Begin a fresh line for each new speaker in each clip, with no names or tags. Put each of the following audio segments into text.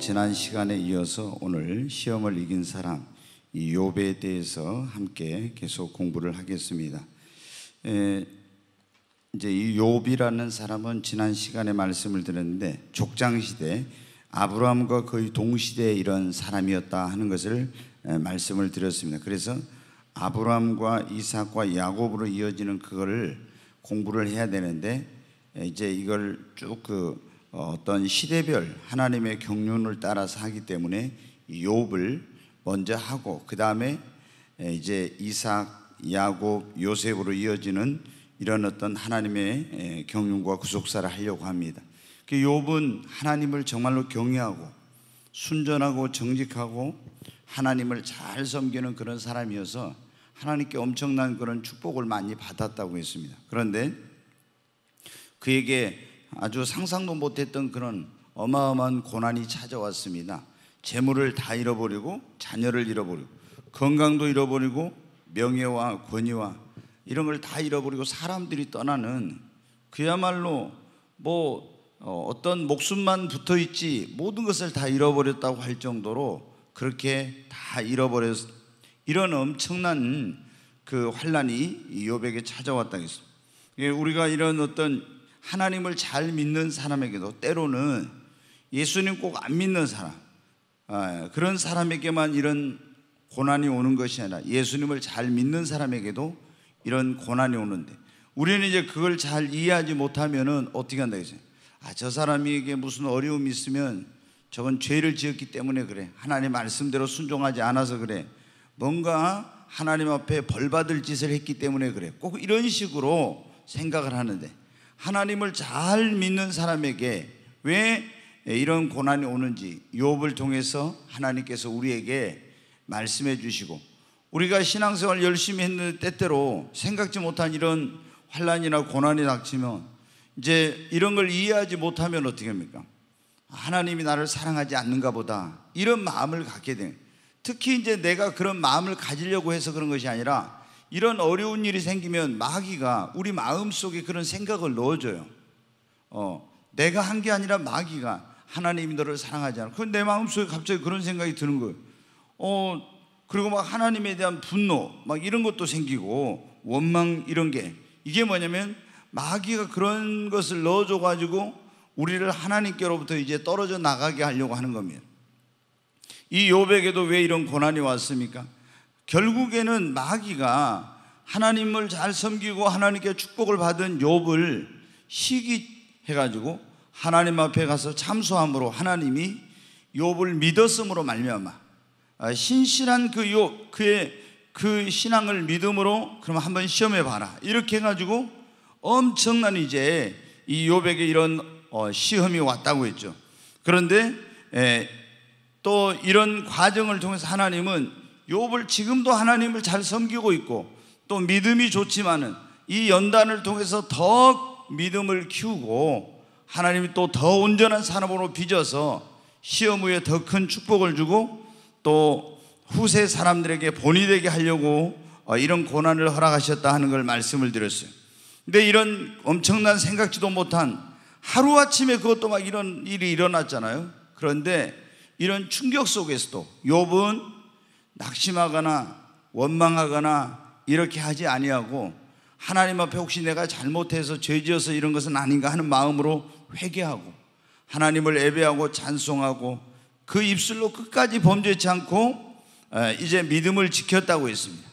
지난 시간에 이어서 오늘 시험을 이긴 사람 이 요배에 대해서 함께 계속 공부를 하겠습니다. 에, 이제 이 요비라는 사람은 지난 시간에 말씀을 드렸는데 족장 시대 아브라함과 거의 동시대에 이런 사람이었다 하는 것을 에, 말씀을 드렸습니다. 그래서 아브라함과 이삭과 야곱으로 이어지는 그거를 공부를 해야 되는데 이제 이걸 쭉그 어떤 시대별 하나님의 경륜을 따라서 하기 때문에 욥을 먼저 하고 그 다음에 이제 이삭, 야곱, 요셉으로 이어지는 이런 어떤 하나님의 경륜과 구속사를 하려고 합니다. 그 욥은 하나님을 정말로 경외하고 순전하고 정직하고 하나님을 잘 섬기는 그런 사람이어서 하나님께 엄청난 그런 축복을 많이 받았다고 했습니다. 그런데 그에게 아주 상상도 못했던 그런 어마어마한 고난이 찾아왔습니다. 재물을 다 잃어버리고 자녀를 잃어버리고 건강도 잃어버리고 명예와 권위와 이런 걸 다 잃어버리고 사람들이 떠나는 그야말로 뭐 어, 어떤 목숨만 붙어 있지 모든 것을 다 잃어버렸다고 할 정도로 그렇게 다 잃어버렸 이런 엄청난 그 환란이 이욥에찾아왔다 했습니다. 우리가 이런 어떤 하나님을 잘 믿는 사람에게도 때로는 예수님 꼭 안 믿는 사람 아, 그런 사람에게만 이런 고난이 오는 것이 아니라 예수님을 잘 믿는 사람에게도 이런 고난이 오는데 우리는 이제 그걸 잘 이해하지 못하면 어떻게 한다 그랬어 아, 저 사람에게 무슨 어려움이 있으면 저건 죄를 지었기 때문에 그래. 하나님 말씀대로 순종하지 않아서 그래. 뭔가 하나님 앞에 벌받을 짓을 했기 때문에 그래. 꼭 이런 식으로 생각을 하는데 하나님을 잘 믿는 사람에게 왜 이런 고난이 오는지 욥을 통해서 하나님께서 우리에게 말씀해 주시고 우리가 신앙생활 열심히 했는데 때때로 생각지 못한 이런 환란이나 고난이 닥치면 이제 이런 걸 이해하지 못하면 어떻게 합니까? 하나님이 나를 사랑하지 않는가 보다 이런 마음을 갖게 돼. 특히 이제 내가 그런 마음을 가지려고 해서 그런 것이 아니라 이런 어려운 일이 생기면 마귀가 우리 마음 속에 그런 생각을 넣어줘요. 어, 내가 한 게 아니라 마귀가 하나님이 너를 사랑하지 않아. 그 내 마음 속에 갑자기 그런 생각이 드는 거예요. 어, 그리고 막 하나님에 대한 분노, 막 이런 것도 생기고 원망 이런 게 이게 뭐냐면 마귀가 그런 것을 넣어줘 가지고 우리를 하나님께로부터 이제 떨어져 나가게 하려고 하는 겁니다. 이 요백에도 왜 이런 고난이 왔습니까? 결국에는 마귀가 하나님을 잘 섬기고 하나님께 축복을 받은 욥을 시기해 가지고 하나님 앞에 가서 참소함으로 하나님이 욥을 믿었음으로 말미암아 아, 신실한 그 욥 그의 그 신앙을 믿음으로 그럼 한번 시험해 봐라 이렇게 해가지고 엄청난 이제 이 욥에게 이런 어, 시험이 왔다고 했죠. 그런데 또 이런 과정을 통해서 하나님은 욥을 지금도 하나님을 잘 섬기고 있고 또 믿음이 좋지만은 이 연단을 통해서 더 믿음을 키우고 하나님이 또 더 온전한 산업으로 빚어서 시험 후에 더 큰 축복을 주고 또 후세 사람들에게 본이 되게 하려고 어, 이런 고난을 허락하셨다 하는 걸 말씀을 드렸어요. 근데 이런 엄청난 생각지도 못한 하루아침에 그것도 막 이런 일이 일어났잖아요. 그런데 이런 충격 속에서도 욥은 낙심하거나 원망하거나 이렇게 하지 아니하고 하나님 앞에 혹시 내가 잘못해서 죄지어서 이런 것은 아닌가 하는 마음으로 회개하고 하나님을 예배하고 찬송하고 그 입술로 끝까지 범죄치 않고 이제 믿음을 지켰다고 했습니다.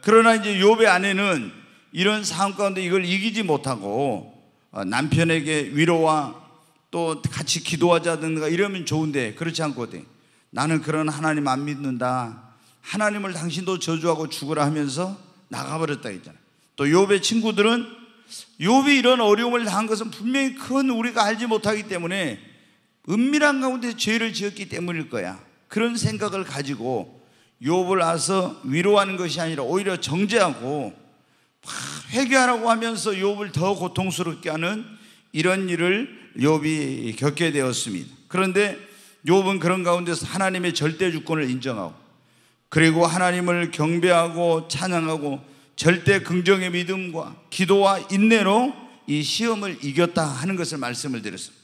그러나 이제 요배 아내는 이런 상황 가운데 이걸 이기지 못하고 어, 남편에게 위로와 또 같이 기도하자든가 이러면 좋은데 그렇지 않거든. 나는 그런 하나님 안 믿는다. 하나님을 당신도 저주하고 죽으라 하면서 나가버렸다 했잖아또 욥의 친구들은 욥이 이런 어려움을 당한 것은 분명히 큰 우리가 알지 못하기 때문에 은밀한 가운데 죄를 지었기 때문일 거야. 그런 생각을 가지고 욥을 와서 위로하는 것이 아니라 오히려 정죄하고 회개하라고 하면서 욥을 더 고통스럽게 하는 이런 일을 욥이 겪게 되었습니다. 그런데 욥은 그런 가운데서 하나님의 절대 주권을 인정하고 그리고 하나님을 경배하고 찬양하고 절대 긍정의 믿음과 기도와 인내로 이 시험을 이겼다 하는 것을 말씀을 드렸습니다.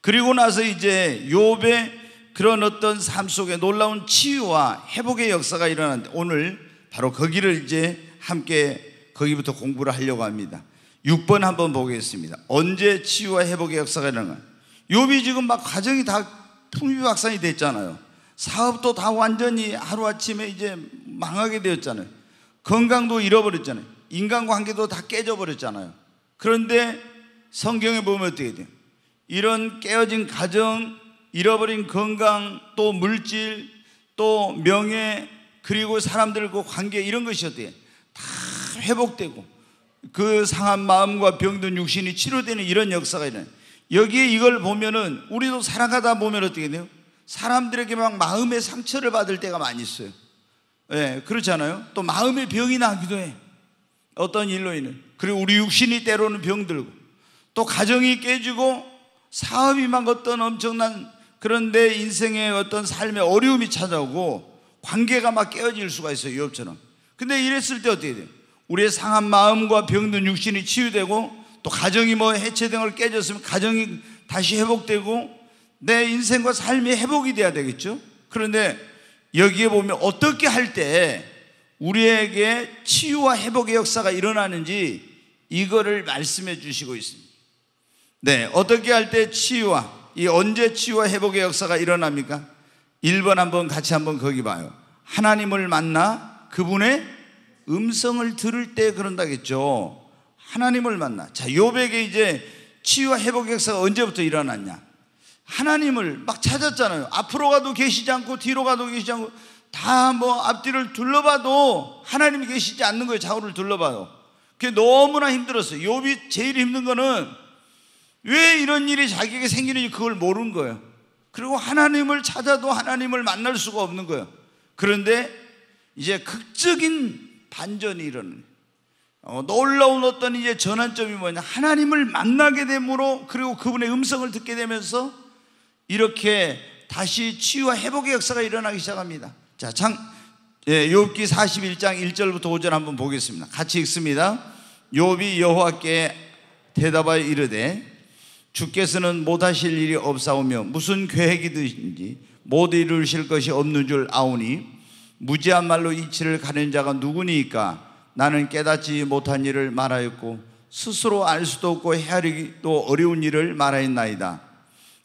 그리고 나서 이제 욥의 그런 어떤 삶 속에 놀라운 치유와 회복의 역사가 일어났는데 오늘 바로 거기를 이제 함께 거기부터 공부를 하려고 합니다. 6번 한번 보겠습니다. 언제 치유와 회복의 역사가 일어나요? 났 욥이 지금 막과정이다 풍비박산이 됐잖아요. 사업도 다 완전히 하루아침에 이제 망하게 되었잖아요. 건강도 잃어버렸잖아요. 인간관계도 다 깨져버렸잖아요. 그런데 성경에 보면 어떻게 돼요? 이런 깨어진 가정, 잃어버린 건강, 또 물질, 또 명예, 그리고 사람들과 그 관계 이런 것이 어때요? 다 회복되고 그 상한 마음과 병든 육신이 치료되는 이런 역사가 일어나요. 여기에 이걸 보면은 우리도 살아가다 보면 어떻게 돼요? 사람들에게 막 마음의 상처를 받을 때가 많이 있어요. 예, 네, 그렇잖아요. 또 마음의 병이 나기도 해. 어떤 일로 인해. 그리고 우리 육신이 때로는 병들고 또 가정이 깨지고 사업이 막 어떤 엄청난 그런데 인생의 어떤 삶의 어려움이 찾아오고 관계가 막 깨어질 수가 있어요. 이업처럼 근데 이랬을 때 어떻게 돼요? 우리의 상한 마음과 병든 육신이 치유되고 또 가정이 뭐 해체된 걸 깨졌으면 가정이 다시 회복되고 내 인생과 삶이 회복이 돼야 되겠죠. 그런데 여기에 보면 어떻게 할 때 우리에게 치유와 회복의 역사가 일어나는지 이거를 말씀해 주시고 있습니다. 네, 어떻게 할 때 치유와 이 언제 치유와 회복의 역사가 일어납니까? 1번 한번 같이 한번 거기 봐요. 하나님을 만나 그분의 음성을 들을 때 그런다겠죠. 하나님을 만나. 자, 요백에 이제 치유와 회복 역사가 언제부터 일어났냐? 하나님을 막 찾았잖아요. 앞으로 가도 계시지 않고 뒤로 가도 계시지 않고 다 뭐 앞뒤를 둘러봐도 하나님이 계시지 않는 거예요. 좌우를 둘러봐요. 그게 너무나 힘들었어요. 요비 제일 힘든 거는 왜 이런 일이 자기에게 생기는지 그걸 모르는 거예요. 그리고 하나님을 찾아도 하나님을 만날 수가 없는 거예요. 그런데 이제 극적인 반전이 일어나요. 어, 놀라운 어떤 이제 전환점이 뭐냐 하나님을 만나게 되므로 그리고 그분의 음성을 듣게 되면서 이렇게 다시 치유와 회복의 역사가 일어나기 시작합니다. 자, 예, 장 예, 욥기 41장 1절부터 5절 한번 보겠습니다. 같이 읽습니다. 욥이 여호와께 대답하여 이르되 주께서는 못하실 일이 없사오며 무슨 계획이든지 못 이루실 것이 없는 줄 아오니 무지한 말로 이치를 가는 자가 누구니까 나는 깨닫지 못한 일을 말하였고 스스로 알 수도 없고 헤아리기도 어려운 일을 말하였나이다.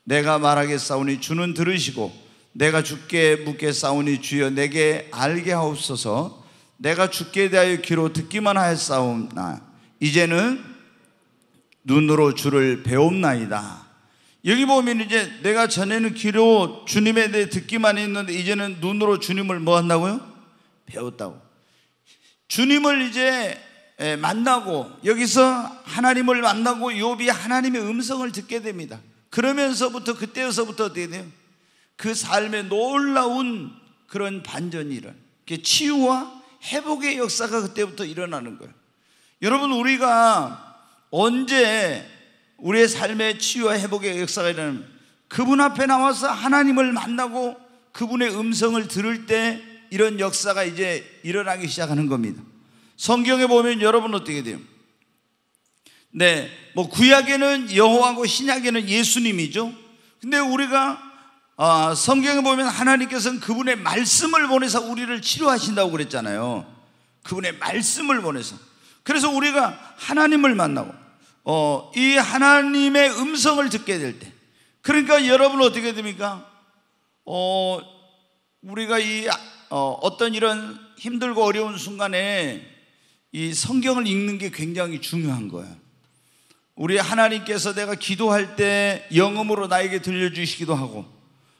내가 말하겠사오니 주는 들으시고 내가 주께 묻겠사오니 주여 내게 알게 하옵소서. 내가 주께 대하여 귀로 듣기만 하였사오나 이제는 눈으로 주를 배옵나이다. 여기 보면 이제 내가 전에는 귀로 주님에 대해 듣기만 했는데 이제는 눈으로 주님을 뭐 한다고요? 배웠다고. 주님을 이제 만나고 여기서 하나님을 만나고 요비 하나님의 음성을 듣게 됩니다. 그러면서부터 그때에서부터 어떻게 돼요? 그 삶에 놀라운 그런 반전이 일 치유와 회복의 역사가 그때부터 일어나는 거예요. 여러분 우리가 언제 우리의 삶의 치유와 회복의 역사가 일어나는 그분 앞에 나와서 하나님을 만나고 그분의 음성을 들을 때 이런 역사가 이제 일어나기 시작하는 겁니다. 성경에 보면 여러분 어떻게 돼요? 네, 뭐 구약에는 여호와고 신약에는 예수님이죠. 근데 우리가 어, 성경에 보면 하나님께서는 그분의 말씀을 보내서 우리를 치료하신다고 그랬잖아요. 그분의 말씀을 보내서. 그래서 우리가 하나님을 만나고 어, 이 하나님의 음성을 듣게 될 때, 그러니까 여러분 어떻게 됩니까? 어, 우리가 이 어, 떤 이런 힘들고 어려운 순간에 이 성경을 읽는 게 굉장히 중요한 거예요. 우리 하나님께서 내가 기도할 때 영음으로 나에게 들려주시기도 하고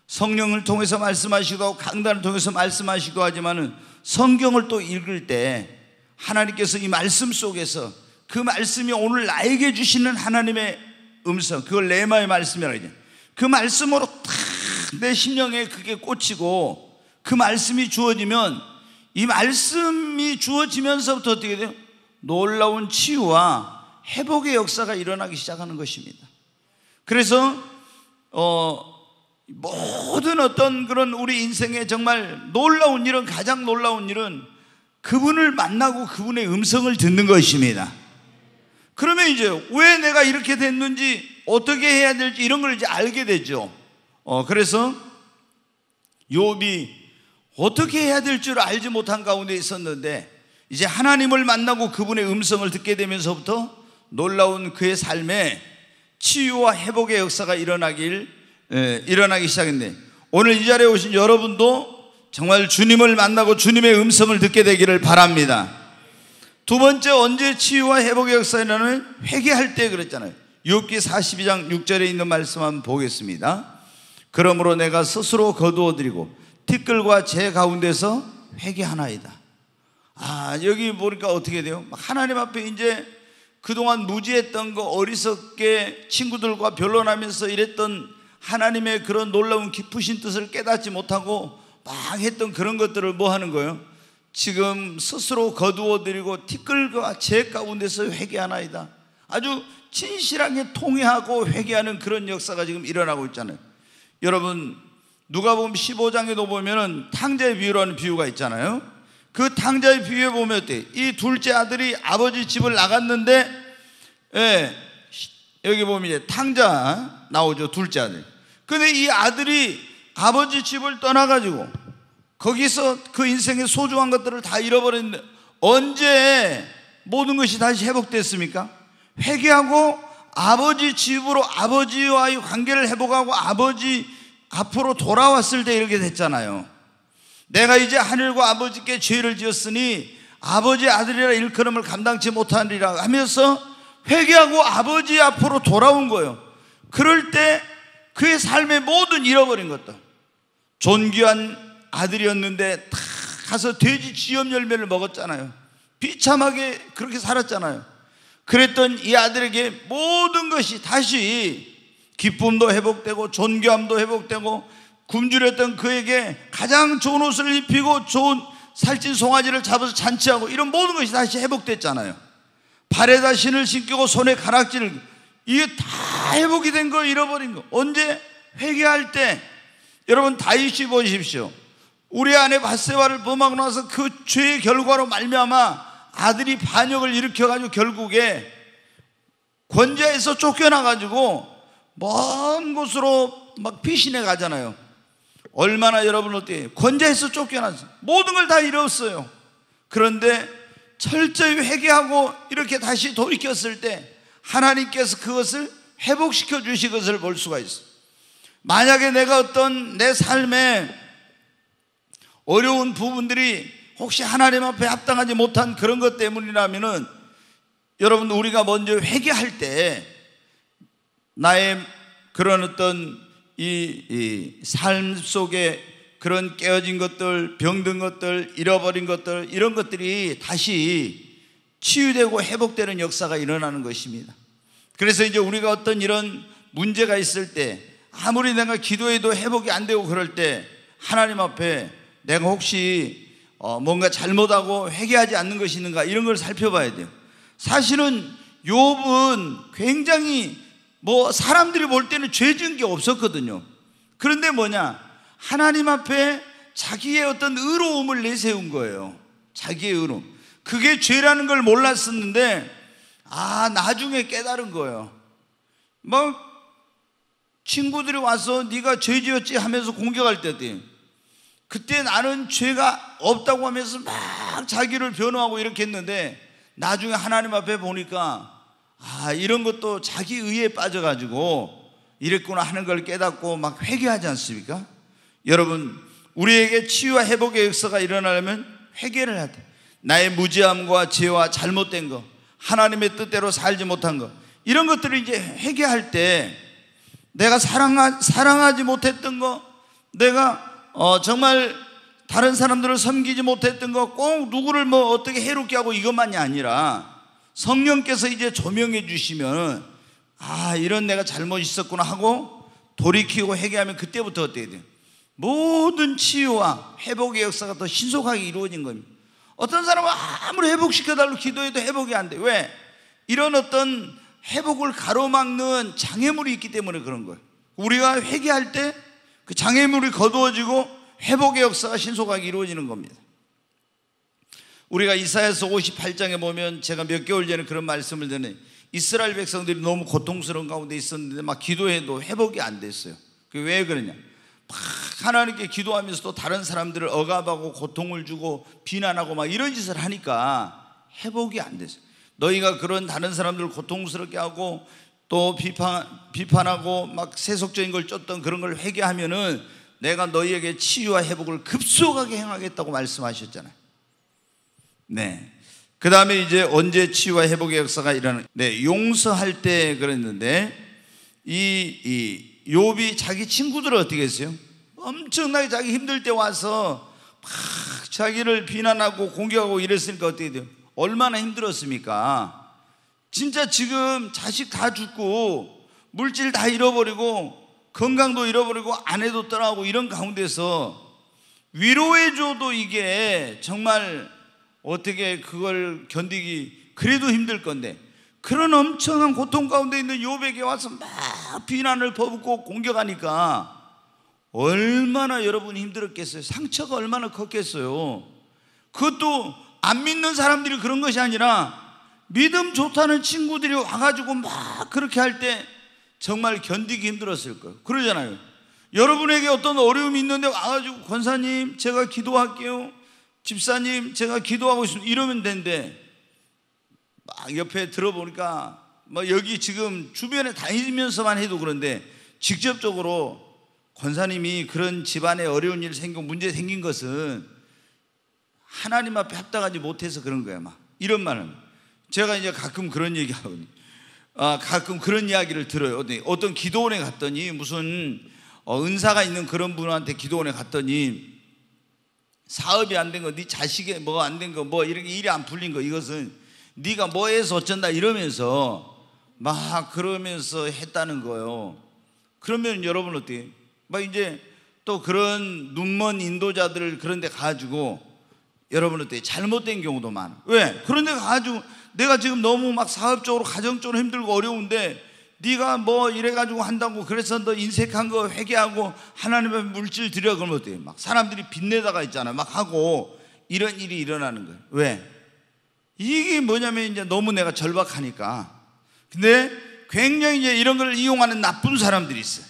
성령을 통해서 말씀하시고 강단을 통해서 말씀하시기 하지만은 성경을 또 읽을 때 하나님께서 이 말씀 속에서 그 말씀이 오늘 나에게 주시는 하나님의 음성, 그걸 레마의 말씀이라고 하죠. 그 말씀으로 탁 내 심령에 그게 꽂히고 그 말씀이 주어지면 이 말씀이 주어지면서부터 어떻게 돼요? 놀라운 치유와 회복의 역사가 일어나기 시작하는 것입니다. 그래서 어, 모든 어떤 그런 우리 인생에 정말 놀라운 일은 가장 놀라운 일은 그분을 만나고 그분의 음성을 듣는 것입니다. 그러면 이제 왜 내가 이렇게 됐는지 어떻게 해야 될지 이런 걸 이제 알게 되죠. 어, 그래서 요비 어떻게 해야 될 줄 알지 못한 가운데 있었는데 이제 하나님을 만나고 그분의 음성을 듣게 되면서부터 놀라운 그의 삶에 치유와 회복의 역사가 일어나길 예, 일어나기 시작했네. 오늘 이 자리에 오신 여러분도 정말 주님을 만나고 주님의 음성을 듣게 되기를 바랍니다. 두 번째 언제 치유와 회복의 역사냐는 회개할 때 그랬잖아요. 욥기 42장 6절에 있는 말씀 한번 보겠습니다. 그러므로 내가 스스로 거두어 드리고 티끌과 재 가운데서 회개하나이다. 아, 여기 보니까 어떻게 돼요? 하나님 앞에 이제 그동안 무지했던 거 어리석게 친구들과 변론하면서 이랬던 하나님의 그런 놀라운 깊으신 뜻을 깨닫지 못하고 막 했던 그런 것들을 뭐 하는 거예요? 지금 스스로 거두어들이고 티끌과 재 가운데서 회개하나이다. 아주 진실하게 통회하고 회개하는 그런 역사가 지금 일어나고 있잖아요. 여러분, 누가복음 15장에도 보면은 탕자의 비유라는 비유가 있잖아요. 그 탕자의 비유에 보면 어때? 이 둘째 아들이 아버지 집을 나갔는데 예, 여기 보면 이제 탕자 나오죠. 둘째 아들. 근데 이 아들이 아버지 집을 떠나 가지고 거기서 그 인생의 소중한 것들을 다 잃어버렸는데 언제 모든 것이 다시 회복됐습니까? 회개하고 아버지 집으로 아버지와의 관계를 회복하고 아버지 앞으로 돌아왔을 때 이렇게 됐잖아요. 내가 이제 하늘과 아버지께 죄를 지었으니 아버지 아들이라 일컬음을 감당치 못하리라 하면서 회개하고 아버지 앞으로 돌아온 거예요. 그럴 때 그의 삶의 모든 잃어버린 것도 존귀한 아들이었는데 다 가서 돼지 지염 열매를 먹었잖아요. 비참하게 그렇게 살았잖아요. 그랬던 이 아들에게 모든 것이 다시 기쁨도 회복되고 존귀함도 회복되고 굶주렸던 그에게 가장 좋은 옷을 입히고 좋은 살찐 송아지를 잡아서 잔치하고 이런 모든 것이 다시 회복됐잖아요. 발에다 신을 신기고 손에 가락지를 이게 다 회복이 된 걸 잃어버린 거. 언제 회개할 때 여러분 다윗이 보십시오. 우리 아내 바세와를 범하고 나서 그 죄의 결과로 말미암아 아들이 반역을 일으켜 가지고 결국에 권좌에서 쫓겨나 가지고 먼 곳으로 막 피신해 가잖아요. 얼마나 여러분 어때? 권자에서 쫓겨나지. 모든 걸 다 잃었어요. 그런데 철저히 회개하고 이렇게 다시 돌이켰을 때 하나님께서 그것을 회복시켜 주시 것을 볼 수가 있어. 요 만약에 내가 어떤 내 삶에 어려운 부분들이 혹시 하나님 앞에 합당하지 못한 그런 것 때문이라면은 여러분 우리가 먼저 회개할 때 나의 그런 어떤 이, 이삶 속에 그런 깨어진 것들, 병든 것들, 잃어버린 것들, 이런 것들이 다시 치유되고 회복되는 역사가 일어나는 것입니다. 그래서 이제 우리가 어떤 이런 문제가 있을 때 아무리 내가 기도해도 회복이 안 되고 그럴 때 하나님 앞에 내가 혹시 어 뭔가 잘못하고 회개하지 않는 것이 있는가 이런 걸 살펴봐야 돼요. 사실은 욥은 굉장히 뭐 사람들이 볼 때는 죄 지은 게 없었거든요. 그런데 뭐냐? 하나님 앞에 자기의 어떤 의로움을 내세운 거예요. 자기의 의로움. 그게 죄라는 걸 몰랐었는데, 아, 나중에 깨달은 거예요. 뭐, 친구들이 와서 네가 죄 지었지 하면서 공격할 때도 그때 나는 죄가 없다고 하면서 막 자기를 변호하고 이렇게 했는데 나중에 하나님 앞에 보니까 아, 이런 것도 자기 의에 빠져가지고 이랬구나 하는 걸 깨닫고 막 회개하지 않습니까? 여러분, 우리에게 치유와 회복의 역사가 일어나려면 회개를 해야 돼. 나의 무지함과 죄와 잘못된 것, 하나님의 뜻대로 살지 못한 것, 이런 것들을 이제 회개할 때 내가 사랑하, 사랑하지 못했던 거, 내가 어, 정말 다른 사람들을 섬기지 못했던 거, 꼭 누구를 뭐 어떻게 해롭게 하고 이것만이 아니라 성령께서 이제 조명해 주시면 아 이런 내가 잘못 있었구나 하고 돌이키고 회개하면 그때부터 어때야 돼요? 모든 치유와 회복의 역사가 더 신속하게 이루어진 겁니다. 어떤 사람은 아무리 회복시켜달라고 기도해도 회복이 안 돼. 왜? 이런 어떤 회복을 가로막는 장애물이 있기 때문에 그런 거예요. 우리가 회개할 때 그 장애물이 거두어지고 회복의 역사가 신속하게 이루어지는 겁니다. 우리가 이사에서 58장에 보면 제가 몇 개월 전에 그런 말씀을 드린 이스라엘 백성들이 너무 고통스러운 가운데 있었는데 막 기도해도 회복이 안 됐어요. 그게 왜 그러냐? 막 하나님께 기도하면서도 다른 사람들을 억압하고 고통을 주고 비난하고 막 이런 짓을 하니까 회복이 안 됐어요. 너희가 그런 다른 사람들을 고통스럽게 하고 또 비판, 비판하고 막 세속적인 걸 쫓던 그런 걸 회개하면은 내가 너희에게 치유와 회복을 급속하게 행하겠다고 말씀하셨잖아요. 네. 그 다음에 이제 언제 치유와 회복의 역사가 일어나 네, 용서할 때 그랬는데 이, 이 욥이 자기 친구들을 어떻게 했어요? 엄청나게 자기 힘들 때 와서 막 자기를 비난하고 공격하고 이랬으니까 어떻게 돼요? 얼마나 힘들었습니까? 진짜 지금 자식 다 죽고 물질 다 잃어버리고 건강도 잃어버리고 아내도 떠나고 이런 가운데서 위로해줘도 이게 정말 어떻게 그걸 견디기 그래도 힘들 건데 그런 엄청난 고통 가운데 있는 요백에 와서 막 비난을 퍼붓고 공격하니까 얼마나 여러분이 힘들었겠어요. 상처가 얼마나 컸겠어요. 그것도 안 믿는 사람들이 그런 것이 아니라 믿음 좋다는 친구들이 와가지고 막 그렇게 할 때 정말 견디기 힘들었을 거예요. 그러잖아요. 여러분에게 어떤 어려움이 있는데 와가지고 권사님 제가 기도할게요. 집사님, 제가 기도하고 있습니다. 이러면 된대. 막 옆에 들어보니까 뭐 여기 지금 주변에 다니면서만 해도 그런데 직접적으로 권사님이 그런 집안에 어려운 일생긴 문제 생긴 것은 하나님 앞에 합당하지 못해서 그런 거야, 막. 이런 말은. 제가 이제 가끔 그런 얘기 하거든요. 아, 가끔 그런 이야기를 들어요. 어떤 기도원에 갔더니 무슨 어, 은사가 있는 그런 분한테 기도원에 갔더니 사업이 안 된 거, 네 자식이 뭐가 안 된 거, 뭐 이렇게 일이 안 풀린 거 이것은 네가 뭐 해서 어쩐다 이러면서 막 그러면서 했다는 거예요. 그러면 여러분 어때게막 이제 또 그런 눈먼 인도자들을 그런 데 가지고 여러분 어때 잘못된 경우도 많아. 왜? 그런 데 가지고 내가 지금 너무 막 사업적으로 가정적으로 힘들고 어려운데 네가 뭐 이래가지고 한다고 그래서 너 인색한 거 회개하고 하나님의 물질 드려 그러면 어때요? 막 사람들이 빚내다가 있잖아 막 하고 이런 일이 일어나는 거예요 왜? 이게 뭐냐면 이제 너무 내가 절박하니까 근데 굉장히 이제 이런 걸 이용하는 나쁜 사람들이 있어요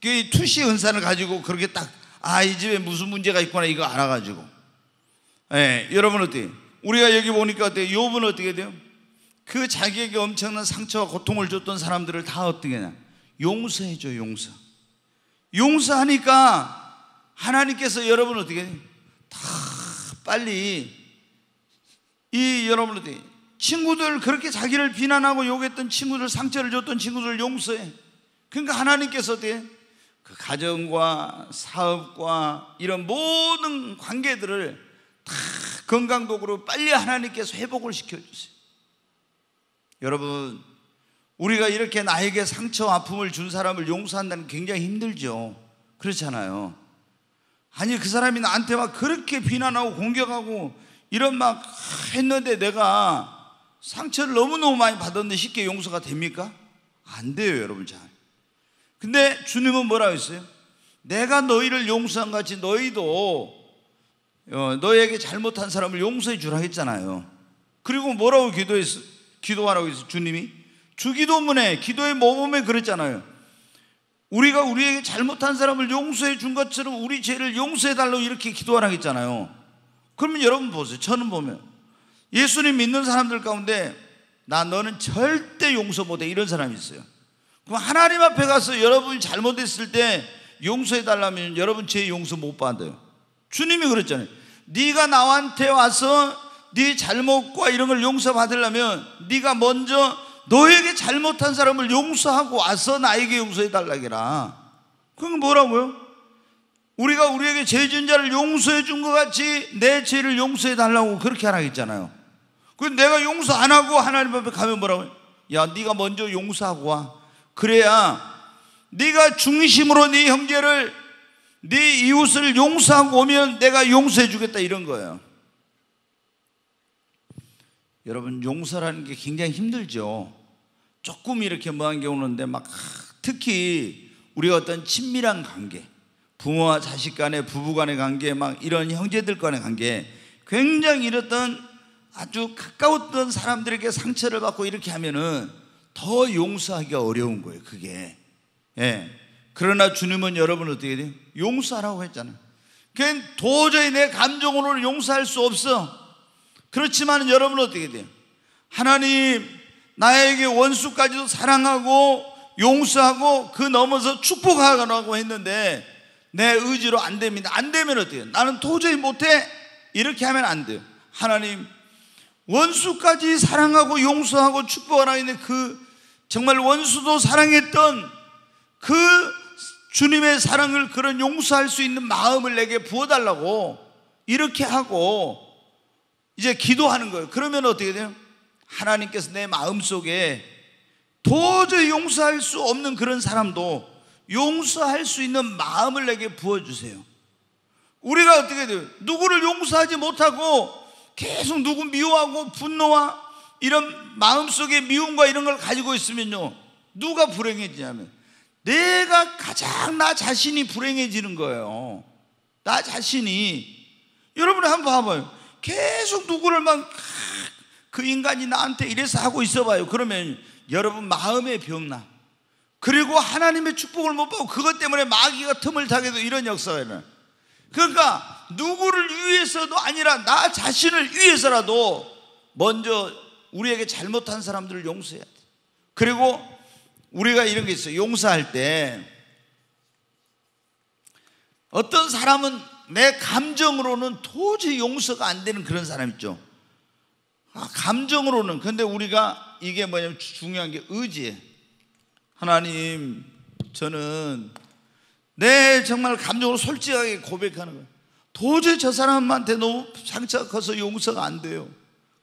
그 투시 은사를 가지고 그렇게 딱 아 이 집에 무슨 문제가 있구나 이거 알아가지고 예, 여러분 어때요? 우리가 여기 보니까 어때요? 요분 어떻게 돼요? 그 자기에게 엄청난 상처와 고통을 줬던 사람들을 다 어떻게 냐 용서해줘, 용서. 용서하니까 하나님께서 여러분 어떻게 다 빨리 이 여러분 어떻게 친구들 그렇게 자기를 비난하고 욕했던 친구들 상처를 줬던 친구들 용서해. 그러니까 하나님께서 어떻게 그 가정과 사업과 이런 모든 관계들을 다 건강독으로 빨리 하나님께서 회복을 시켜주세요. 여러분, 우리가 이렇게 나에게 상처, 아픔을 준 사람을 용서한다는 게 굉장히 힘들죠. 그렇잖아요. 아니, 그 사람이 나한테 막 그렇게 비난하고 공격하고 이런 막 했는데 내가 상처를 너무너무 많이 받았는데 쉽게 용서가 됩니까? 안 돼요, 여러분 잘. 근데 주님은 뭐라고 했어요? 내가 너희를 용서한 같이 너희도 어, 너에게 희 잘못한 사람을 용서해 주라 했잖아요. 그리고 뭐라고 기도했어요? 기도하라고 해서 주님이 주기도문에 기도의 모범에 그랬잖아요. 우리가 우리에게 잘못한 사람을 용서해 준 것처럼 우리 죄를 용서해 달라고 이렇게 기도하라고 했잖아요. 그러면 여러분 보세요. 저는 보면 예수님 믿는 사람들 가운데 나 너는 절대 용서 못해 이런 사람이 있어요. 그럼 하나님 앞에 가서 여러분이 잘못했을 때 용서해 달라면 여러분 죄 용서 못 받아요. 주님이 그랬잖아요. 네가 나한테 와서 네 잘못과 이런 걸 용서받으려면 네가 먼저 너에게 잘못한 사람을 용서하고 와서 나에게 용서해 달라기라. 그건 뭐라고요? 우리가 우리에게 죄지 자를 용서해 준 것 같이 내 죄를 용서해 달라고 그렇게 하라 했잖아요. 그 내가 용서 안 하고 하나님 앞에 가면 뭐라고요? 야, 네가 먼저 용서하고 와. 그래야 네가 중심으로 네 형제를 네 이웃을 용서하고 오면 내가 용서해 주겠다 이런 거예요. 여러분 용서라는 게 굉장히 힘들죠. 조금 이렇게 뭐 한 게 오는데 막 특히 우리 어떤 친밀한 관계, 부모와 자식 간의 부부 간의 관계, 막 이런 형제들 간의 관계, 굉장히 이랬던 아주 가까웠던 사람들에게 상처를 받고 이렇게 하면은 더 용서하기가 어려운 거예요. 그게. 예. 그러나 주님은 여러분 어떻게 돼요? 용서하라고 했잖아요. 걔 도저히 내 감정으로는 용서할 수 없어. 그렇지만 여러분 어떻게 돼요? 하나님 나에게 원수까지도 사랑하고 용서하고 그 넘어서 축복하라고 했는데 내 의지로 안 됩니다. 안 되면 어때요? 나는 도저히 못해. 이렇게 하면 안 돼요. 하나님 원수까지 사랑하고 용서하고 축복하라 했는데 그 정말 원수도 사랑했던 그 주님의 사랑을 그런 용서할 수 있는 마음을 내게 부어달라고 이렇게 하고 이제 기도하는 거예요. 그러면 어떻게 돼요? 하나님께서 내 마음 속에 도저히 용서할 수 없는 그런 사람도 용서할 수 있는 마음을 내게 부어주세요. 우리가 어떻게 돼요? 누구를 용서하지 못하고 계속 누구 미워하고 분노와 이런 마음 속에 미움과 이런 걸 가지고 있으면요. 누가 불행해지냐면 내가 가장 나 자신이 불행해지는 거예요. 나 자신이. 여러분 한번 봐봐요. 계속 누구를막 그 인간이 나한테 이래서 하고 있어봐요. 그러면 여러분 마음에 병나. 그리고 하나님의 축복을 못 받고 그것 때문에 마귀가 틈을 타게도 이런 역사에는 그러니까 누구를 위해서도 아니라 나 자신을 위해서라도 먼저 우리에게 잘못한 사람들을 용서해야 돼. 그리고 우리가 이런 게 있어요. 용서할 때 어떤 사람은 내 감정으로는 도저히 용서가 안 되는 그런 사람 있죠. 아, 감정으로는. 근데 우리가 이게 뭐냐면 중요한 게의지 하나님, 저는 내 정말 감정으로 솔직하게 고백하는 거예요. 도저히 저 사람한테 너무 상처가 커서 용서가 안 돼요.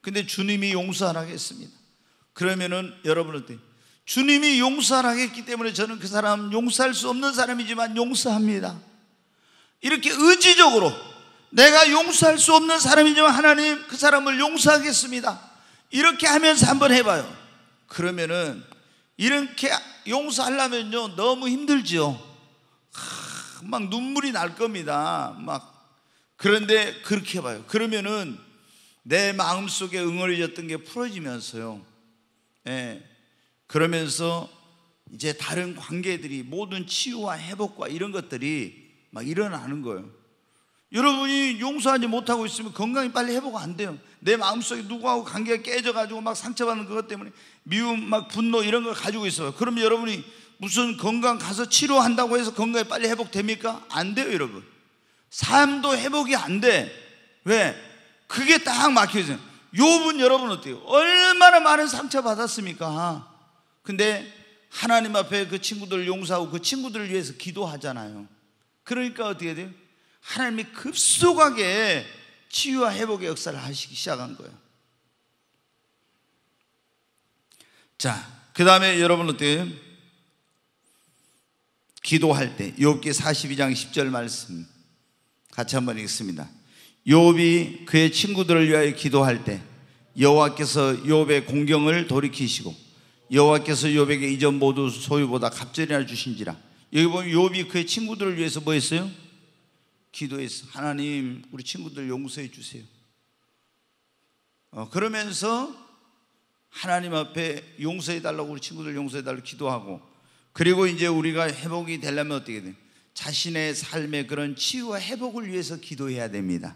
근데 주님이 용서하라겠습니다. 그러면은 여러분한테 주님이 용서하라겠기 때문에 저는 그 사람 용서할 수 없는 사람이지만 용서합니다. 이렇게 의지적으로 내가 용서할 수 없는 사람이지만 하나님 그 사람을 용서하겠습니다. 이렇게 하면서 한번 해봐요. 그러면은 이렇게 용서하려면요 너무 힘들지요. 하, 막 눈물이 날 겁니다. 막 그런데 그렇게 해봐요. 그러면은 내 마음 속에 응어리졌던 게 풀어지면서요. 예. 그러면서 이제 다른 관계들이 모든 치유와 회복과 이런 것들이 막 일어나는 거예요. 여러분이 용서하지 못하고 있으면 건강이 빨리 회복 안 돼요. 내 마음속에 누구하고 관계가 깨져가지고 막 상처받는 것 때문에 미움, 막 분노 이런 걸 가지고 있어요. 그럼 여러분이 무슨 건강 가서 치료한다고 해서 건강이 빨리 회복됩니까? 안 돼요, 여러분. 삶도 회복이 안 돼. 왜? 그게 딱막혀있요 요분 여러분 어때요? 얼마나 많은 상처받았습니까? 근데 하나님 앞에 그 친구들 용서하고 그 친구들을 위해서 기도하잖아요. 그러니까 어떻게 돼요? 하나님이 급속하게 치유와 회복의 역사를 하시기 시작한 거예요. 자, 그 다음에 여러분 어때요? 기도할 때 욥기 42장 10절 말씀 같이 한번 읽습니다. 욥이 그의 친구들을 위하여 기도할 때 여호와께서 욥의 공경을 돌이키시고 여호와께서 욥에게 이전 모두 소유보다 갑절이나 주신지라 여기 보면 요비 그의 친구들을 위해서 뭐 했어요? 기도했어. 하나님, 우리 친구들 용서해 주세요. 어, 그러면서 하나님 앞에 용서해 달라고 우리 친구들 용서해 달라고 기도하고 그리고 이제 우리가 회복이 되려면 어떻게 돼? 자신의 삶의 그런 치유와 회복을 위해서 기도해야 됩니다.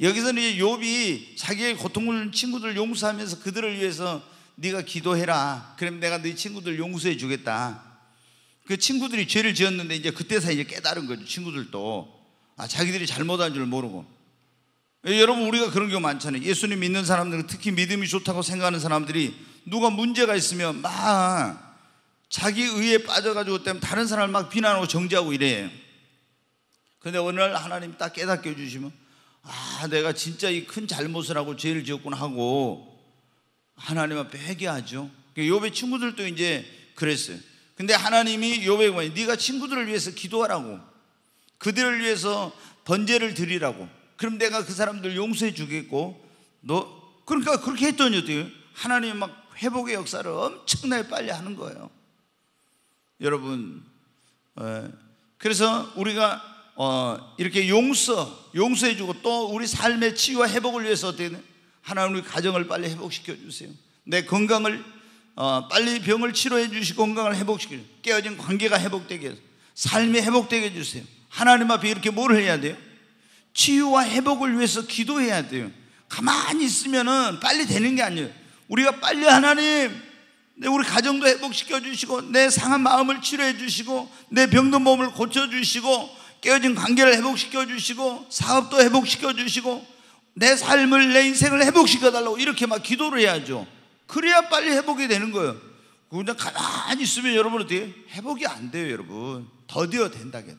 여기서는 이제 욥이 자기의 고통을 친구들 용서하면서 그들을 위해서 네가 기도해라. 그럼 내가 네 친구들 용서해 주겠다. 그 친구들이 죄를 지었는데 이제 그때서 이제 깨달은 거죠. 친구들도. 아, 자기들이 잘못한 줄 모르고. 예, 여러분, 우리가 그런 경우 많잖아요. 예수님 믿는 사람들은 특히 믿음이 좋다고 생각하는 사람들이 누가 문제가 있으면 막 자기 의에 빠져가지고 때문에 다른 사람을 막 비난하고 정죄하고 이래요. 근데 어느 날하나님딱 깨닫게 해주시면 아, 내가 진짜 이 큰 잘못을 하고 죄를 지었구나 하고 하나님 앞에 회개하죠. 그 요배 친구들도 이제 그랬어요. 근데 하나님이 요배에 보 네가 친구들을 위해서 기도하라고 그들을 위해서 번제를 드리라고 그럼 내가 그 사람들 용서해 주겠고 너 그러니까 그렇게 했더니 어때요? 하나님이 막 회복의 역사를 엄청나게 빨리 하는 거예요. 여러분, 어, 그래서 우리가 어, 이렇게 용서, 용서해주고 또 우리 삶의 치유와 회복을 위해서 어떻게 하나님 우리 가정을 빨리 회복시켜 주세요. 내 건강을 어, 빨리 병을 치료해 주시고 건강을 회복시켜 주세요. 깨어진 관계가 회복되게 해서 삶이 회복되게 해주세요. 하나님 앞에 이렇게 뭘 해야 돼요? 치유와 회복을 위해서 기도해야 돼요. 가만히 있으면은 빨리 되는 게 아니에요. 우리가 빨리 하나님, 내 우리 가정도 회복시켜 주시고, 내 상한 마음을 치료해 주시고, 내 병든 몸을 고쳐 주시고, 깨어진 관계를 회복시켜 주시고, 사업도 회복시켜 주시고, 내 삶을, 내 인생을 회복시켜 달라고 이렇게 막 기도를 해야죠. 그래야 빨리 회복이 되는 거예요. 그냥 가만히 있으면 여러분 어떻게 회복이 안 돼요, 여러분. 더디어 된다게도.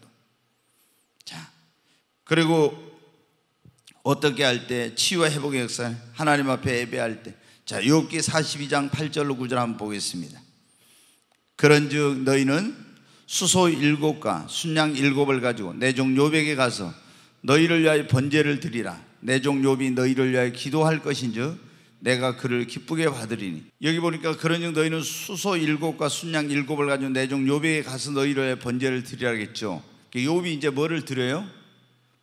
자, 그리고 어떻게 할 때 치유와 회복의 역사 하나님 앞에 예배할 때. 자, 욥기 42장 8절로 9절 한번 보겠습니다. 그런즉 너희는 수소 일곱과 순양 일곱을 가지고 내종 요백에 가서 너희를 위하여 번제를 드리라. 내종 요비 너희를 위하여 기도할 것인즉 내가 그를 기쁘게 받으리니 여기 보니까 그런즉 너희는 수소 일곱과 순양 일곱을 가지고 내 종 요비에 가서 너희로의 번제를 드리라겠죠 그 요비 이제 뭐를 드려요?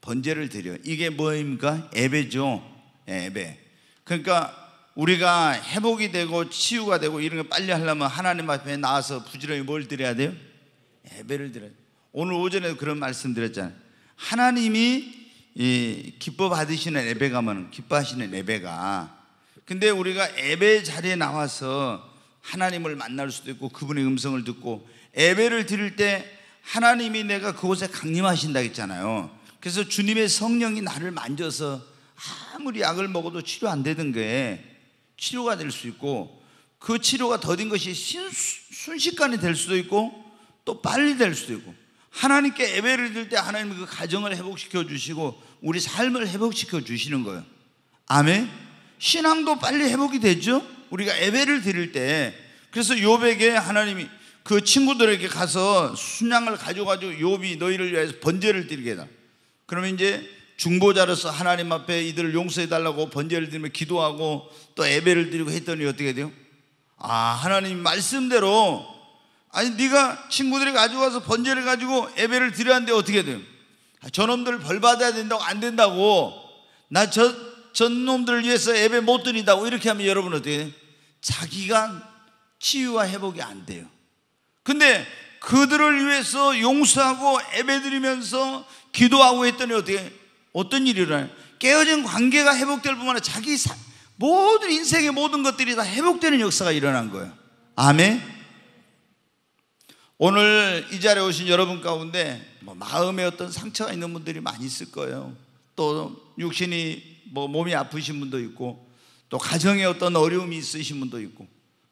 번제를 드려 요 이게 뭐입니까? 에베죠 에베 예, 그러니까 우리가 회복이 되고 치유가 되고 이런 거 빨리 하려면 하나님 앞에 나와서 부지런히 뭘 드려야 돼요? 예배를 드려요 오늘 오전에도 그런 말씀 드렸잖아요 하나님이 기뻐 받으시는 예배가 뭐는 기뻐하시는 예배가 근데 우리가 예배 자리에 나와서 하나님을 만날 수도 있고 그분의 음성을 듣고 예배를 드릴 때 하나님이 내가 그곳에 강림하신다 했잖아요. 그래서 주님의 성령이 나를 만져서 아무리 약을 먹어도 치료 안 되는 게 치료가 될 수 있고 그 치료가 더딘 것이 순식간에 될 수도 있고 또 빨리 될 수도 있고 하나님께 예배를 드릴 때 하나님 그 가정을 회복시켜 주시고 우리 삶을 회복시켜 주시는 거예요. 아멘. 신앙도 빨리 회복이 되죠. 우리가 예배를 드릴 때 그래서 욥에게 하나님이 그 친구들에게 가서 순양을 가져가지고 요비 너희를 위해서 번제를 드리게다. 그러면 이제 중보자로서 하나님 앞에 이들을 용서해 달라고 번제를 드리며 기도하고 또 예배를 드리고 했더니 어떻게 돼요? 아 하나님 말씀대로 아니 네가 친구들이 가져와서 번제를 가지고 예배를 드려야 하는데 어떻게 돼요? 아, 저놈들 벌 받아야 된다고 안 된다고 나저 전놈들을 위해서 예배 못 드린다고 이렇게 하면 여러분 어떻게 돼요? 자기가 치유와 회복이 안 돼요. 근데 그들을 위해서 용서하고 예배 드리면서 기도하고 했더니 어떻게 어떤 일이 일어나요? 깨어진 관계가 회복될 뿐만 아니라 자기 사, 모든 인생의 모든 것들이 다 회복되는 역사가 일어난 거예요. 아멘. 오늘 이 자리에 오신 여러분 가운데 뭐 마음에 어떤 상처가 있는 분들이 많이 있을 거예요. 또 육신이 뭐 몸이 아프신 분도 있고 또 가정에 어떤 어려움이 있으신 분도 있고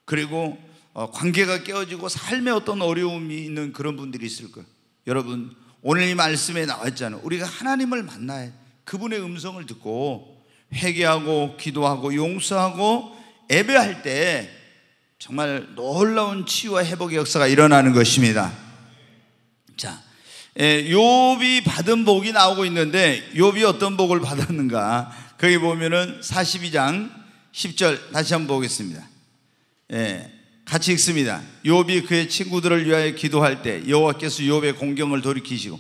그리고 어, 관계가 깨어지고 삶에 어떤 어려움이 있는 그런 분들이 있을 거예요. 여러분 오늘 이 말씀에 나왔잖아요. 우리가 하나님을 만나야 그분의 음성을 듣고 회개하고 기도하고 용서하고 예배할 때 정말 놀라운 치유와 회복의 역사가 일어나는 것입니다. 자, 예, 요비 받은 복이 나오고 있는데 요비 어떤 복을 받았는가? 거기 보면은 42장 10절 다시 한번 보겠습니다. 예. 같이 읽습니다. 욥이 그의 친구들을 위하여 기도할 때 여호와께서 욥의 공경을 돌이키시고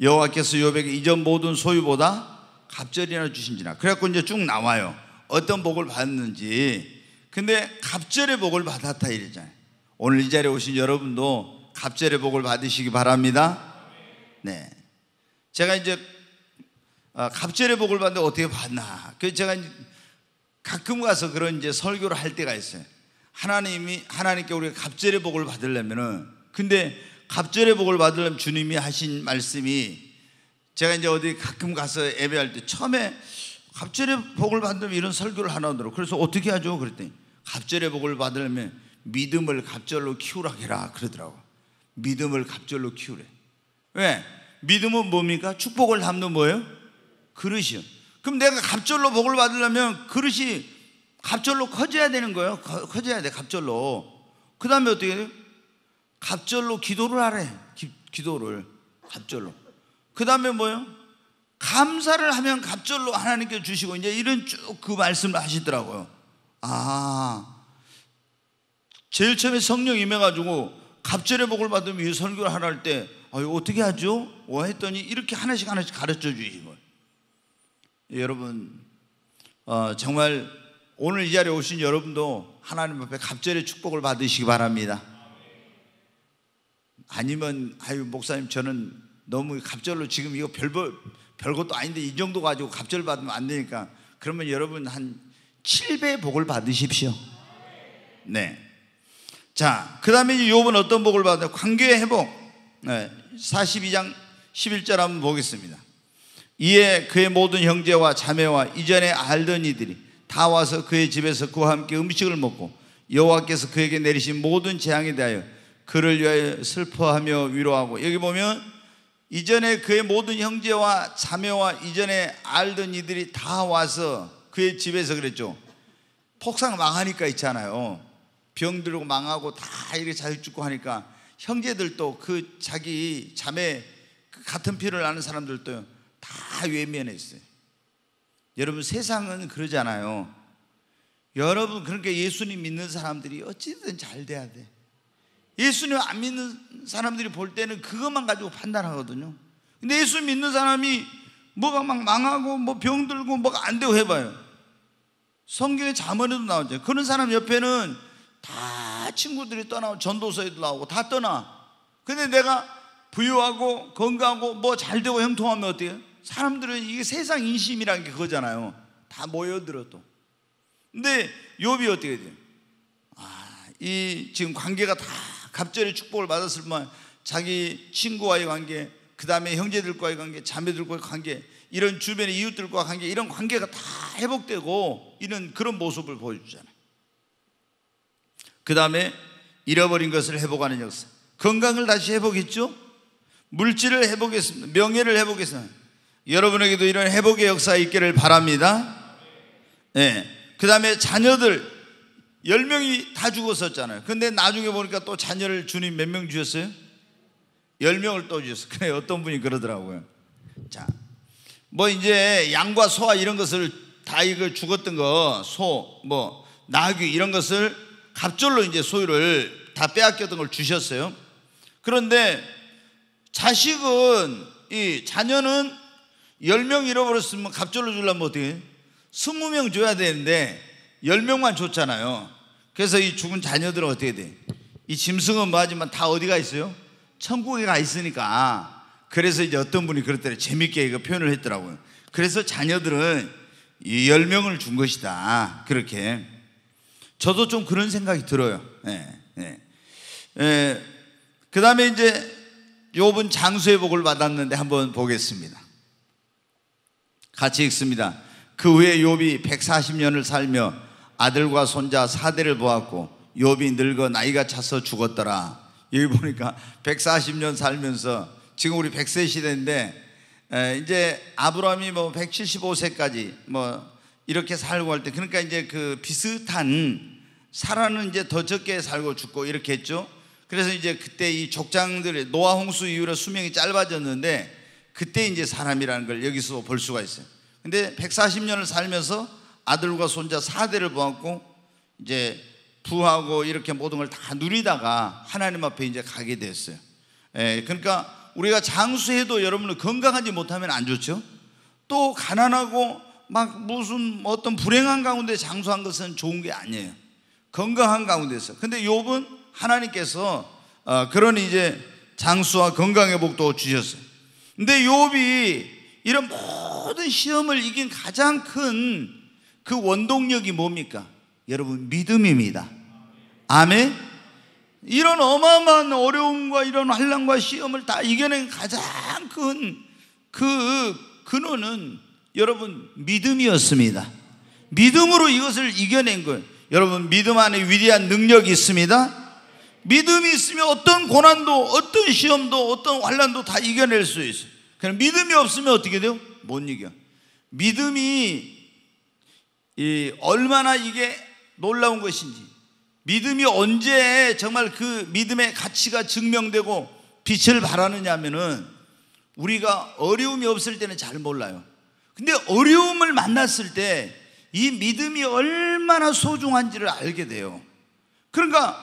여호와께서 욥에게 이전 모든 소유보다 갑절이나 주신지라. 그래갖고 이제 쭉 나와요. 어떤 복을 받는지 근데 갑절의 복을 받았다 이러잖아요. 오늘 이 자리에 오신 여러분도 갑절의 복을 받으시기 바랍니다. 네. 제가 이제 아, 갑절의 복을 받는데 어떻게 받나? 그 제가 가끔 가서 그런 이제 설교를 할 때가 있어요. 하나님이 하나님께 우리가 갑절의 복을 받으려면은 근데 갑절의 복을 받으려면 주님이 하신 말씀이 제가 이제 어디 가끔 가서 예배할 때 처음에 갑절의 복을 받으면 이런 설교를 하나 들어. 그래서 어떻게 하죠? 그랬더니 갑절의 복을 받으려면 믿음을 갑절로 키우라해라 그러더라고. 믿음을 갑절로 키우래. 왜? 믿음은 뭡니까? 축복을 담는 뭐예요? 그릇이요. 그럼 내가 갑절로 복을 받으려면 그릇이 갑절로 커져야 되는 거예요. 커져야 돼, 갑절로. 그 다음에 어떻게 돼요? 갑절로 기도를 하래. 기, 기도를. 갑절로. 그 다음에 뭐예요? 감사를 하면 갑절로 하나님께 주시고, 이제 이런 쭉 그 말씀을 하시더라고요. 아, 제일 처음에 성령 임해가지고 갑절의 복을 받으면 이 설교를 하라 할 때, 어떻게 하죠? 어, 했더니 이렇게 하나씩 하나씩 가르쳐 주시고. 여러분 어, 정말 오늘 이 자리에 오신 여러분도 하나님 앞에 갑절의 축복을 받으시기 바랍니다. 아니면 아유 목사님 저는 너무 갑절로 지금 이거 별별 것도 아닌데 이 정도 가지고 갑절 받으면 안 되니까 그러면 여러분 한 7배 복을 받으십시오. 네. 자, 그다음에 이제 어떤 복을 받아요? 관계의 회복. 네. 42장 11절 한번 보겠습니다. 이에 그의 모든 형제와 자매와 이전에 알던 이들이 다 와서 그의 집에서 그와 함께 음식을 먹고 여호와께서 그에게 내리신 모든 재앙에 대하여 그를 위하여 슬퍼하며 위로하고 여기 보면 이전에 그의 모든 형제와 자매와 이전에 알던 이들이 다 와서 그의 집에서 그랬죠. 폭삭 망하니까 있잖아요. 병들고 망하고 다 이렇게 자기 죽고 하니까 형제들도 그 자기 자매 같은 피를 나는 사람들도 다 외면했어요. 여러분 세상은 그러잖아요. 여러분 그렇게 그러니까 예수님 믿는 사람들이 어찌든 잘 돼야 돼. 예수님 안 믿는 사람들이 볼 때는 그것만 가지고 판단하거든요. 근데 예수 믿는 사람이 뭐가 막 망하고 뭐 병들고 뭐가 안 되고 해봐요. 성경에 자문에도 나오죠. 그런 사람 옆에는 다 친구들이 떠나고 전도서에도 나오고 다 떠나. 근데 내가 부유하고 건강하고 뭐 잘 되고 형통하면 어때요? 사람들은 이게 세상 인심이란게 그거잖아요. 다 모여들어도. 근데 욥이 어떻게 돼요? 아, 이 지금 관계가 다 갑절의 축복을 받았을 만 자기 친구와의 관계, 그 다음에 형제들과의 관계, 자매들과의 관계, 이런 주변의 이웃들과 관계, 이런 관계가 다 회복되고 이런 그런 모습을 보여주잖아요. 그 다음에 잃어버린 것을 회복하는 역사. 건강을 다시 회복했죠? 물질을 회복했습니다. 명예를 회복했습니다. 여러분에게도 이런 회복의 역사 있기를 바랍니다. 예. 네. 그 다음에 자녀들, 10명이 다 죽었었잖아요. 근데 나중에 보니까 또 자녀를 주님 몇 명 주셨어요? 10명을 또 주셨어요. 근데 어떤 분이 그러더라고요. 자, 뭐 이제 양과 소와 이런 것을 다 이거 죽었던 거, 소, 뭐, 나귀 이런 것을 갑절로 이제 소유를 다 빼앗겼던 걸 주셨어요. 그런데 자식은 이 자녀는 10명 잃어버렸으면 갑절로 주려면 어떻게? 20명 줘야 되는데 10명만 줬잖아요. 그래서 이 죽은 자녀들은 어떻게 돼? 이 짐승은 뭐하지만 다 어디가 있어요? 천국에 가 있으니까. 그래서 이제 어떤 분이 그랬더래. 재밌게 이거 표현을 했더라고요. 그래서 자녀들은 이 10명을 준 것이다. 그렇게. 저도 좀 그런 생각이 들어요. 예, 예. 예. 그 다음에 이제 요번 장수의 복을 받았는데 한번 보겠습니다. 같이 읽습니다. 그 후에 욥이 140년을 살며 아들과 손자 사대를 보았고 욥이 늙어 나이가 차서 죽었더라. 여기 보니까 140년 살면서 지금 우리 100세 시대인데 이제 아브라함이 뭐 175세까지 뭐 이렇게 살고 할 때 그러니까 이제 그 비슷한 사라는 이제 더 적게 살고 죽고 이렇게 했죠. 그래서 이제 그때 이 족장들의 노아 홍수 이후로 수명이 짧아졌는데 그때 이제 사람이라는 걸 여기서 볼 수가 있어요. 근데 140년을 살면서 아들과 손자 4대를 보았고 이제 부하고 이렇게 모든 걸 다 누리다가 하나님 앞에 이제 가게 됐어요. 예, 그러니까 우리가 장수해도 여러분은 건강하지 못하면 안 좋죠. 또 가난하고 막 무슨 어떤 불행한 가운데 장수한 것은 좋은 게 아니에요. 건강한 가운데서. 근데 욥은 하나님께서 어, 그런 이제 장수와 건강의 복도 주셨어요. 근데 욥이 이런 모든 시험을 이긴 가장 큰 그 원동력이 뭡니까? 여러분 믿음입니다. 아멘. 이런 어마어마한 어려움과 이런 환란과 시험을 다 이겨낸 가장 큰 그 근원은 여러분 믿음이었습니다. 믿음으로 이것을 이겨낸 거예요. 여러분 믿음 안에 위대한 능력이 있습니다. 믿음이 있으면 어떤 고난도 어떤 시험도 어떤 환란도 다 이겨낼 수 있어요. 그럼 믿음이 없으면 어떻게 돼요? 못 이겨. 믿음이 이 얼마나 이게 놀라운 것인지 믿음이 언제 정말 그 믿음의 가치가 증명되고 빛을 발하느냐 면은 우리가 어려움이 없을 때는 잘 몰라요. 근데 어려움을 만났을 때 이 믿음이 얼마나 소중한지를 알게 돼요. 그러니까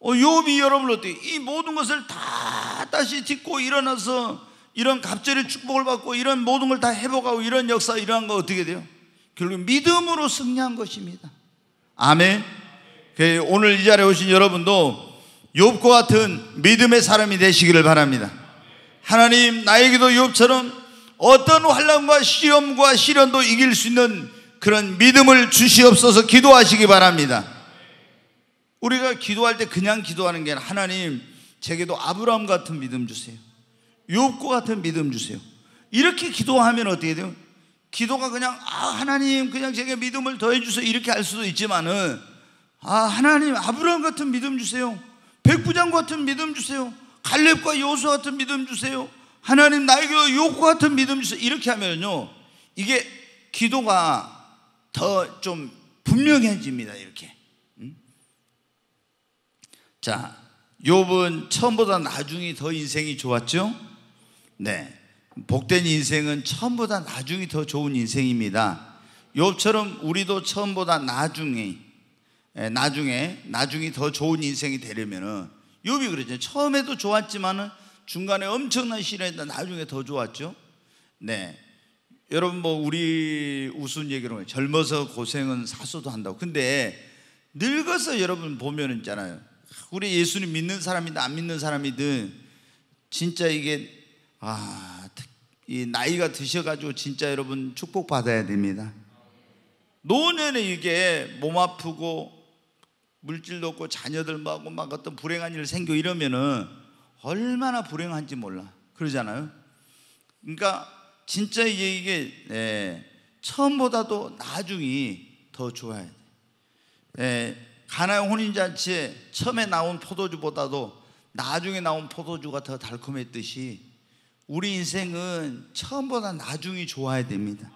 어, 요비 여러분 어떻게 이 모든 것을 다 다시 짓고 일어나서 이런 갑절의 축복을 받고 이런 모든 걸 다 회복하고 이런 역사 이러한 거 어떻게 돼요? 결국 믿음으로 승리한 것입니다. 아멘. 그 오늘 이 자리에 오신 여러분도 욥과 같은 믿음의 사람이 되시기를 바랍니다. 하나님 나에게도 욥처럼 어떤 환란과 시험과 시련도 이길 수 있는 그런 믿음을 주시옵소서 기도하시기 바랍니다. 우리가 기도할 때 그냥 기도하는 게 아니라 하나님 제게도 아브라함 같은 믿음 주세요. 욥과 같은 믿음 주세요. 이렇게 기도하면 어떻게 돼요? 기도가 그냥 아 하나님 그냥 제게 믿음을 더해 주세요 이렇게 할 수도 있지만은 아 하나님 아브라함 같은 믿음 주세요. 백부장 같은 믿음 주세요. 갈렙과 요수 같은 믿음 주세요. 하나님 나에게 욥과 같은 믿음 주세요. 이렇게 하면요 이게 기도가 더 좀 분명해집니다. 이렇게. 음? 자, 욥은 처음보다 나중이 더 인생이 좋았죠? 네. 복된 인생은 처음보다 나중이 더 좋은 인생입니다. 욥처럼 우리도 처음보다 나중에 예, 나중에 나중이 더 좋은 인생이 되려면은 욥이 그랬죠. 처음에도 좋았지만은 중간에 엄청난 시련이다 나중에 더 좋았죠. 네. 여러분 뭐 우리 우스운 얘기로 젊어서 고생은 사수도 한다고. 근데 늙어서 여러분 보면 있잖아요. 우리 예수님 믿는 사람이든 안 믿는 사람이든 진짜 이게 아, 이 나이가 드셔가지고 진짜 여러분 축복받아야 됩니다. 노년에 이게 몸 아프고 물질도 없고 자녀들 하고 막 어떤 불행한 일 생겨 이러면은 얼마나 불행한지 몰라. 그러잖아요. 그러니까 진짜 이게, 예, 처음보다도 나중이 더 좋아야 돼. 예, 가나의 혼인잔치에 처음에 나온 포도주보다도 나중에 나온 포도주가 더 달콤했듯이 우리 인생은 처음보다 나중이 좋아야 됩니다.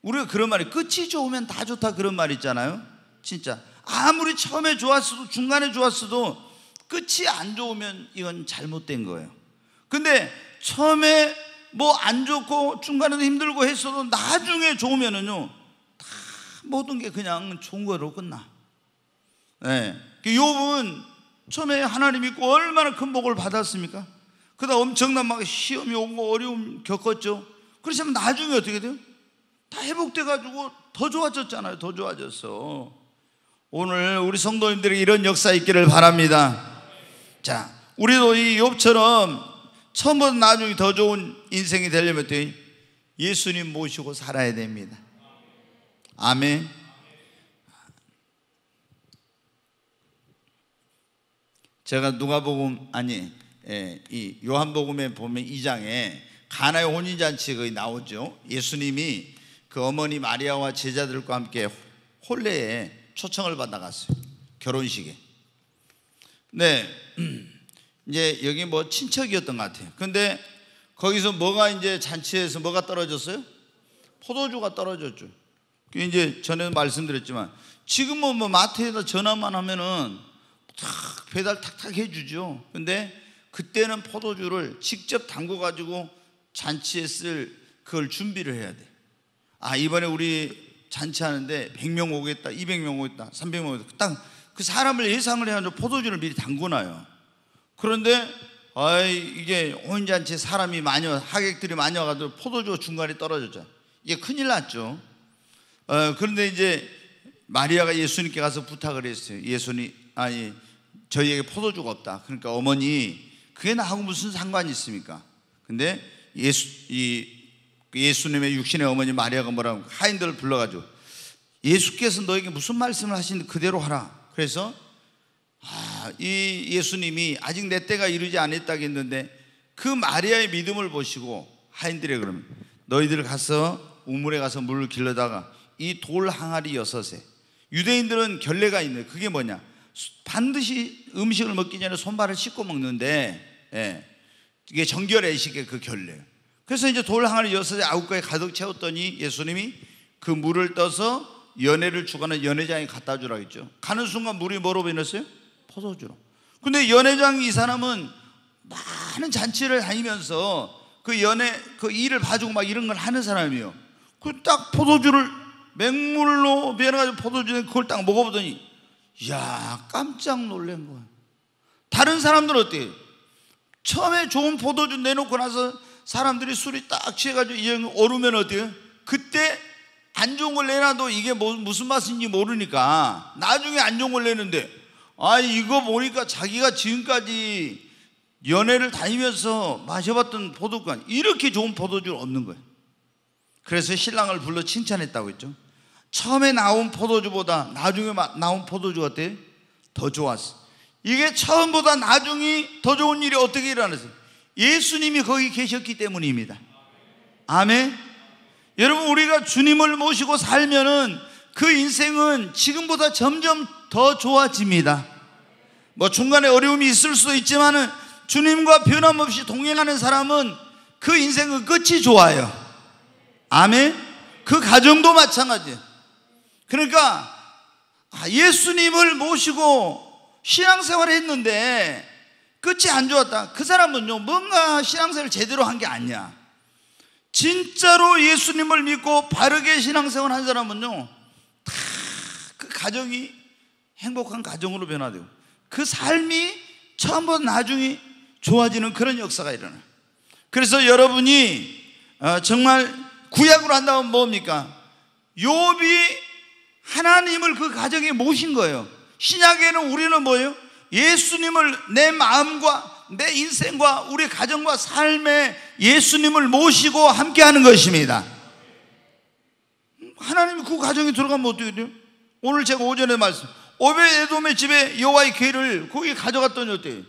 우리가 그런 말이 끝이 좋으면 다 좋다 그런 말 있잖아요. 진짜 아무리 처음에 좋았어도 중간에 좋았어도 끝이 안 좋으면 이건 잘못된 거예요. 근데 처음에 뭐 안 좋고 중간에도 힘들고 했어도 나중에 좋으면은요 다 모든 게 그냥 좋은 거로 끝나. 네. 예. 욥은 그 처음에 하나님 믿고 얼마나 큰 복을 받았습니까? 그다 엄청난 막 시험이 오고 뭐 어려움 겪었죠. 그렇지만 나중에 어떻게 돼요? 다 회복돼가지고 더 좋아졌잖아요. 더 좋아졌어. 오늘 우리 성도님들이 이런 역사 있기를 바랍니다. 자, 우리도 이 욥처럼 처음부터 나중에 더 좋은 인생이 되려면 어 예수님 모시고 살아야 됩니다. 아멘. 제가 누가복음 아니 예, 이 요한복음에 보면 2장에 가나의 혼인잔치 거의 나오죠. 예수님이 그 어머니 마리아와 제자들과 함께 홀례에 초청을 받아갔어요. 결혼식에. 네. 이제 여기 뭐 친척이었던 것 같아요. 근데 거기서 뭐가 이제 잔치에서 뭐가 떨어졌어요? 포도주가 떨어졌죠. 그 이제 전에도 말씀드렸지만 지금은 뭐 마트에다 전화만 하면은 탁 배달 탁탁 해주죠. 근데 그때는 포도주를 직접 담궈 가지고 잔치에 쓸 그걸 준비를 해야 돼. 아, 이번에 우리 잔치하는데 100명 오겠다, 200명 오겠다, 300명 오겠다. 딱 그 사람을 예상을 해가지고 포도주를 미리 담궈놔요. 그런데 아이, 이게 혼잔치에 사람이 많이 와, 하객들이 많이 와가지고 포도주 중간에 떨어졌죠. 이게 큰일 났죠. 어, 그런데 이제 마리아가 예수님께 가서 부탁을 했어요. 예수님, 아니, 저희에게 포도주가 없다. 그러니까 어머니, 그게 나하고 무슨 상관이 있습니까? 근데 예수, 이, 예수님의 육신의 어머니 마리아가 뭐라고 하인들을 불러가지고 예수께서 너에게 무슨 말씀을 하신 그대로 하라. 그래서 아, 이 예수님이 아직 내 때가 이르지 않았다고 했는데 그 마리아의 믿음을 보시고 하인들에 그러면 너희들 가서 우물에 가서 물을 길러다가 이 돌 항아리 여섯에 유대인들은 결례가 있는 그게 뭐냐 반드시 음식을 먹기 전에 손발을 씻고 먹는데 예. 이게 정결의식의 그 결례. 그래서 이제 돌 항아리 여섯 아홉 개 가득 채웠더니 예수님이 그 물을 떠서 연애를 주관는 연회장에 갖다 주라 했죠. 가는 순간 물이 뭐로 변했어요? 포도주로. 근데 연회장 이 사람은 많은 잔치를 다니면서 그 연애 그 일을 봐주고 막 이런 걸 하는 사람이요. 그 딱 포도주를 맹물로 변해가지고 포도주를 그걸 딱 먹어보더니 야 깜짝 놀란 거야. 다른 사람들 은 어때요? 처음에 좋은 포도주 내놓고 나서 사람들이 술이 딱 취해가지고 이제 오르면 어때요? 그때 안 좋은 걸 내놔도 이게 뭐, 무슨 맛인지 모르니까 나중에 안 좋은 걸 내는데 아 이거 보니까 자기가 지금까지 연애를 다니면서 마셔봤던 포도관 이렇게 좋은 포도주 를얻는 거예요. 그래서 신랑을 불러 칭찬했다고 했죠. 처음에 나온 포도주보다 나중에 나온 포도주 가 어때? 더 좋았어. 이게 처음보다 나중이 더 좋은 일이 어떻게 일어났어요? 예수님이 거기 계셨기 때문입니다. 아멘. 여러분 우리가 주님을 모시고 살면은 그 인생은 지금보다 점점 더 좋아집니다. 뭐 중간에 어려움이 있을 수도 있지만은 주님과 변함없이 동행하는 사람은 그 인생은 끝이 좋아요. 아멘. 그 가정도 마찬가지 그러니까 아, 예수님을 모시고 신앙생활을 했는데 끝이 안 좋았다. 그 사람은요, 뭔가 신앙생활을 제대로 한 게 아니야. 진짜로 예수님을 믿고 바르게 신앙생활 한 사람은요, 다 그 가정이 행복한 가정으로 변화되고, 그 삶이 처음부터 나중에 좋아지는 그런 역사가 일어나 그래서 여러분이 어, 정말 구약으로 한다면 뭡니까? 요비 하나님을 그 가정에 모신 거예요. 신약에는 우리는 뭐예요? 예수님을 내 마음과 내 인생과 우리 가정과 삶에 예수님을 모시고 함께 하는 것입니다. 하나님이 그 가정에 들어가면 어떻게 돼요? 오늘 제가 오전에 말씀, 오베에돔의 집에 여와의 괴를 거기 가져갔더니 어때요?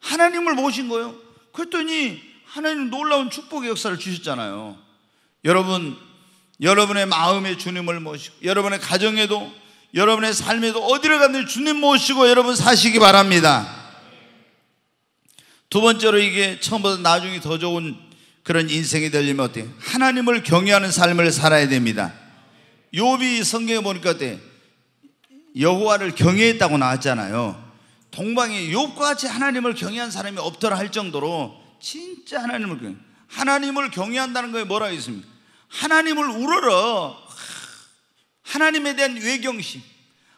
하나님을 모신 거예요. 그랬더니 하나님 놀라운 축복의 역사를 주셨잖아요. 여러분, 여러분의 마음에 주님을 모시고, 여러분의 가정에도 여러분의 삶에도 어디를 가든 주님 모시고 여러분 사시기 바랍니다. 두 번째로 이게 처음보다 나중에 더 좋은 그런 인생이 되려면 어때? 하나님을 경외하는 삶을 살아야 됩니다. 요비 성경에 보니까 어때? 여호와를 경외했다고 나왔잖아요. 동방에 욥과 같이 하나님을 경외한 사람이 없더라 할 정도로 진짜 하나님을 경외. 하나님을 경외한다는 거에 뭐라 있습니까? 하나님을 우러러 하나님에 대한 외경심,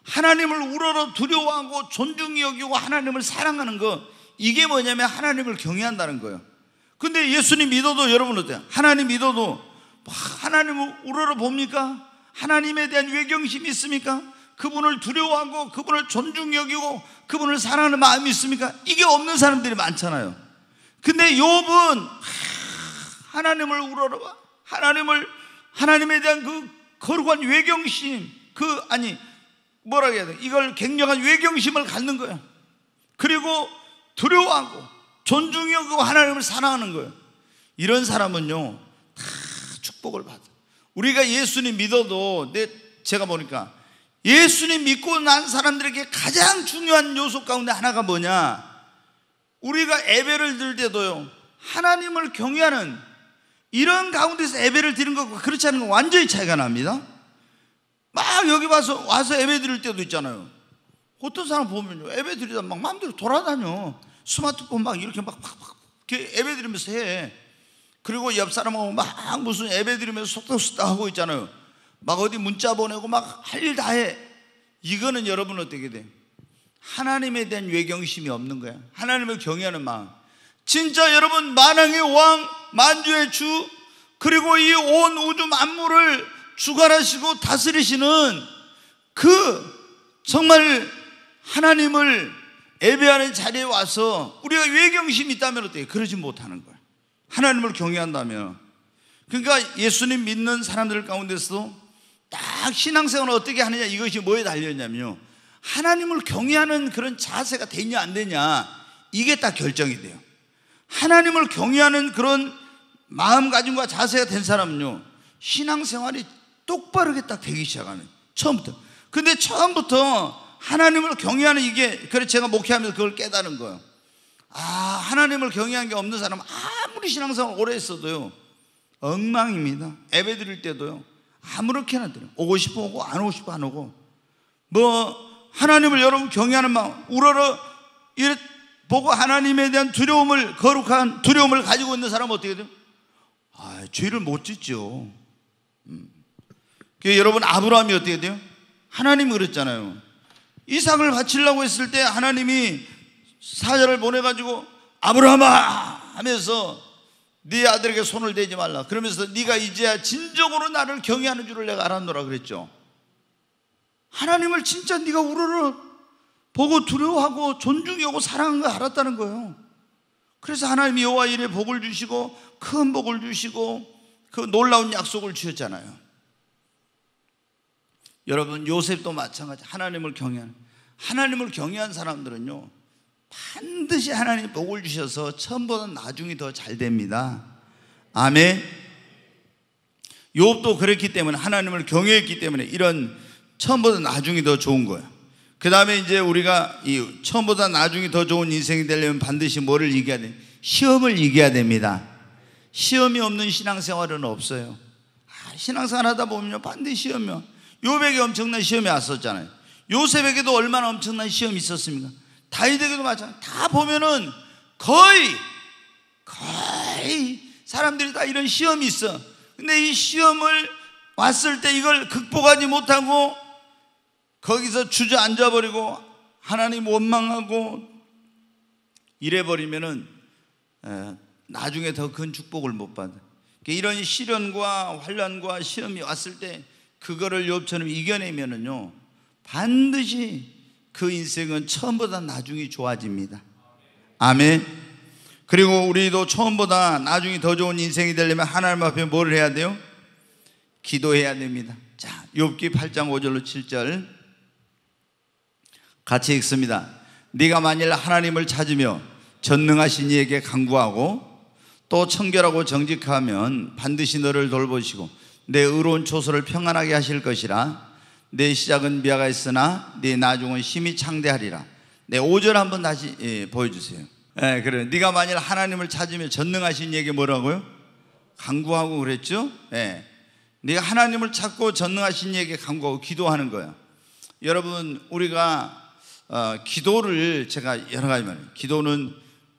하나님을 우러러 두려워하고 존중이 여기고 하나님을 사랑하는 것, 이게 뭐냐면 하나님을 경외한다는 거예요. 근데 예수님 믿어도 여러분 어때요? 하나님 믿어도 뭐 하나님을 우러러 봅니까? 하나님에 대한 외경심이 있습니까? 그분을 두려워하고 그분을 존중 여기고 그분을 사랑하는 마음이 있습니까? 이게 없는 사람들이 많잖아요. 근데 욥은 하나님을 우러러봐. 하나님을 하나님에 대한 그 거룩한 외경심, 그, 아니, 뭐라 고 해야 돼? 이걸 갱년한 외경심을 갖는 거야. 그리고 두려워하고 존중하고 하나님을 사랑하는 거예요. 이런 사람은요, 다 축복을 받아. 우리가 예수님 믿어도, 내, 제가 보니까 예수님 믿고 난 사람들에게 가장 중요한 요소 가운데 하나가 뭐냐? 우리가 예배를 들 때도요, 하나님을 경외하는 이런 가운데서 예배를 드리는 것과 그렇지 않은 건 완전히 차이가 납니다. 막 여기 와서 와서 예배 드릴 때도 있잖아요. 어떤 사람 보면요. 예배 드리다 막 마음대로 돌아다녀. 스마트폰 막 이렇게 막 이렇게 예배 드리면서 해. 그리고 옆 사람하고 막 무슨 예배 드리면서 속닥속닥 하고 있잖아요. 막 어디 문자 보내고 막 할 일 다 해. 이거는 여러분 어떻게 돼? 하나님에 대한 외경심이 없는 거야. 하나님을 경외하는 마음. 진짜 여러분 만왕의 왕 만주의 주 그리고 이 온 우주 만물을 주관하시고 다스리시는 그 정말 하나님을 예배하는 자리에 와서 우리가 외경심이 있다면 어때요? 그러지 못하는 거예요. 하나님을 경외한다면. 그러니까 예수님 믿는 사람들 가운데서도 딱 신앙생활을 어떻게 하느냐 이것이 뭐에 달려있냐면요. 하나님을 경외하는 그런 자세가 되냐 안 되냐 이게 딱 결정이 돼요. 하나님을 경외하는 그런 마음가짐과 자세가 된 사람은요 신앙생활이 똑바르게 딱 되기 시작하는 처음부터 근데 처음부터 하나님을 경외하는 이게 그래서 제가 목회하면서 그걸 깨달은 거예요 아 하나님을 경외한 게 없는 사람은 아무리 신앙생활 오래 했어도요 엉망입니다 예배 드릴 때도요 아무렇게나 드려 오고 싶어 오고 안 오고 싶어 안 오고 뭐 하나님을 여러분 경외하는 마음 우러러 이래 보고 하나님에 대한 두려움을 거룩한 두려움을 가지고 있는 사람은 어떻게 돼요? 아, 죄를 못 짓죠. 음. 그 여러분 아브라함이 어떻게 돼요? 하나님이 그랬잖아요. 이삭을 바치려고 했을 때 하나님이 사자를 보내가지고 아브라함아 하면서 네 아들에게 손을 대지 말라. 그러면서 네가 이제야 진정으로 나를 경외하는 줄을 내가 알았노라 그랬죠. 하나님을 진짜 네가 우러러 보고 두려워하고 존중하고 사랑한 걸 알았다는 거예요. 그래서 하나님 여호와 일에 복을 주시고 큰 복을 주시고 그 놀라운 약속을 주셨잖아요. 여러분 요셉도 마찬가지 하나님을 경외하 하나님을 경외한 사람들은요 반드시 하나님 복을 주셔서 처음보다 나중이 더 잘 됩니다. 아멘. 요업도 그랬기 때문에 하나님을 경외했기 때문에 이런 처음보다 나중이 더 좋은 거예요. 그 다음에 이제 우리가 이 처음보다 나중에 더 좋은 인생이 되려면 반드시 뭐를 이겨야 돼? 시험을 이겨야 됩니다. 시험이 없는 신앙생활은 없어요. 아, 신앙생활 하다 보면 반드시 시험이요. 요백에 엄청난 시험이 왔었잖아요. 요셉에게도 얼마나 엄청난 시험이 있었습니까? 다이에게도 마찬가지. 다 보면은 거의, 거의 사람들이 다 이런 시험이 있어. 근데 이 시험을 왔을 때 이걸 극복하지 못하고 거기서 주저앉아 버리고 하나님 원망하고 이래 버리면은 나중에 더 큰 축복을 못 받아. 그러니까 이런 시련과 환란과 시험이 왔을 때 그거를 욥처럼 이겨내면은요 반드시 그 인생은 처음보다 나중이 좋아집니다. 아멘. 그리고 우리도 처음보다 나중에더 좋은 인생이 되려면 하나님 앞에 뭘 해야 돼요? 기도해야 됩니다. 자, 욥기 8장 5절로 7절. 같이 읽습니다. 네가 만일 하나님을 찾으며 전능하신 이에게 강구하고 또 청결하고 정직하면 반드시 너를 돌보시고 내 의로운 초소를 평안하게 하실 것이라 내 시작은 미아가 있으나 내 네 나중은 심히 창대하리라 네, 5절 한번 다시 예, 보여주세요 예, 그래 네가 만일 하나님을 찾으며 전능하신 이에게 뭐라고요? 강구하고 그랬죠? 예. 네가 하나님을 찾고 전능하신 이에게 강구하고 기도하는 거야 여러분 우리가 어, 기도를 제가 여러 가지 말 기도는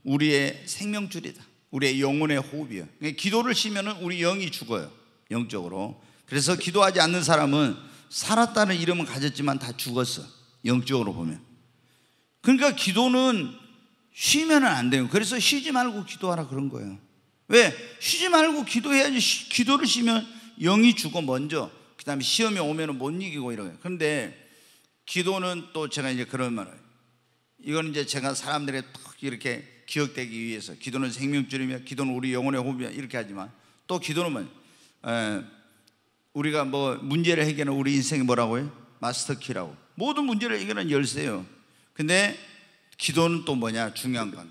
우리의 생명줄이다. 우리의 영혼의 호흡이요 그러니까 기도를 쉬면은 우리 영이 죽어요. 영적으로. 그래서 기도하지 않는 사람은 살았다는 이름은 가졌지만 다 죽었어. 영적으로 보면. 그러니까 기도는 쉬면은 안 돼요. 그래서 쉬지 말고 기도하라 그런 거예요. 왜? 쉬지 말고 기도해야지. 기도를 쉬면 영이 죽어 먼저. 그다음에 시험이 오면은 못 이기고 이러요. 그런데 기도는 또 제가 이제 그런 말을 이건 이제 제가 사람들의 턱 이렇게 기억되기 위해서 기도는 생명줄이며 기도는 우리 영혼의 호흡이야 이렇게 하지만 또 기도는 뭐 우리가 뭐 문제를 해결하는 우리 인생이 뭐라고요? 마스터키라고 모든 문제를 해결하는 열쇠예요 근데 기도는 또 뭐냐 중요한 건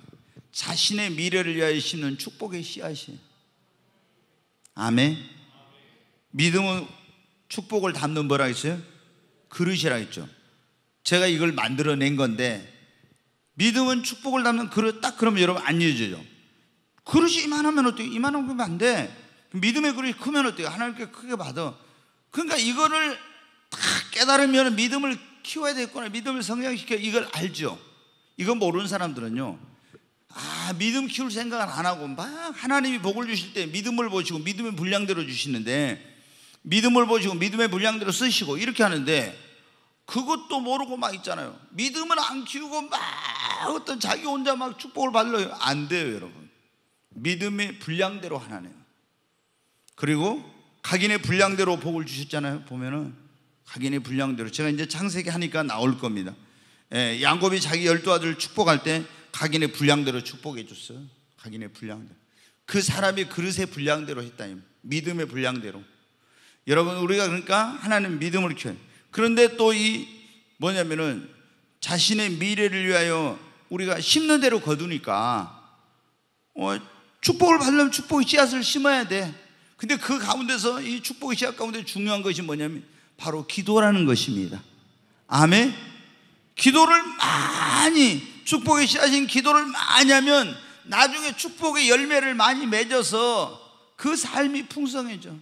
자신의 미래를 위하여 심는 축복의 씨앗이에요 아멘 믿음은 축복을 담는 뭐라 했어요? 그릇이라 했죠 제가 이걸 만들어낸 건데 믿음은 축복을 담는 그릇 딱 그러면 여러분 안 잊어져요. 그릇이 이만하면 어때요? 이만하면 안 돼. 믿음의 그릇이 크면 어때요? 하나님께 크게 받아. 그러니까 이거를 다 깨달으면 믿음을 키워야 되겠구나. 믿음을 성장시켜. 이걸 알죠. 이거 모르는 사람들은요. 아, 믿음 키울 생각을 안 하고 막 하나님이 복을 주실 때 믿음을 보시고 믿음의 분량대로 주시는데 믿음을 보시고 믿음의 분량대로 쓰시고 이렇게 하는데 그것도 모르고 막 있잖아요. 믿음을 안 키우고 막 어떤 자기 혼자 막 축복을 받으려요. 안 돼요, 여러분. 믿음의 분량대로 하나네요. 그리고 각인의 분량대로 복을 주셨잖아요. 보면은 각인의 분량대로 제가 이제 창세기 하니까 나올 겁니다. 예, 양곱이 자기 열두 아들 축복할 때 각인의 분량대로 축복해 줬어요. 각인의 분량대로. 그 사람이 그릇의 분량대로 했다니. 믿음의 분량대로. 여러분 우리가 그러니까 하나님 믿음을 키워요. 그런데 또 이 뭐냐면은 자신의 미래를 위하여 우리가 심는 대로 거두니까 어, 축복을 받으려면 축복의 씨앗을 심어야 돼. 근데 그 가운데서 이 축복의 씨앗 가운데 중요한 것이 뭐냐면 바로 기도라는 것입니다. 아멘. 기도를 많이 축복의 씨앗인 기도를 많이 하면 나중에 축복의 열매를 많이 맺어서 그 삶이 풍성해져.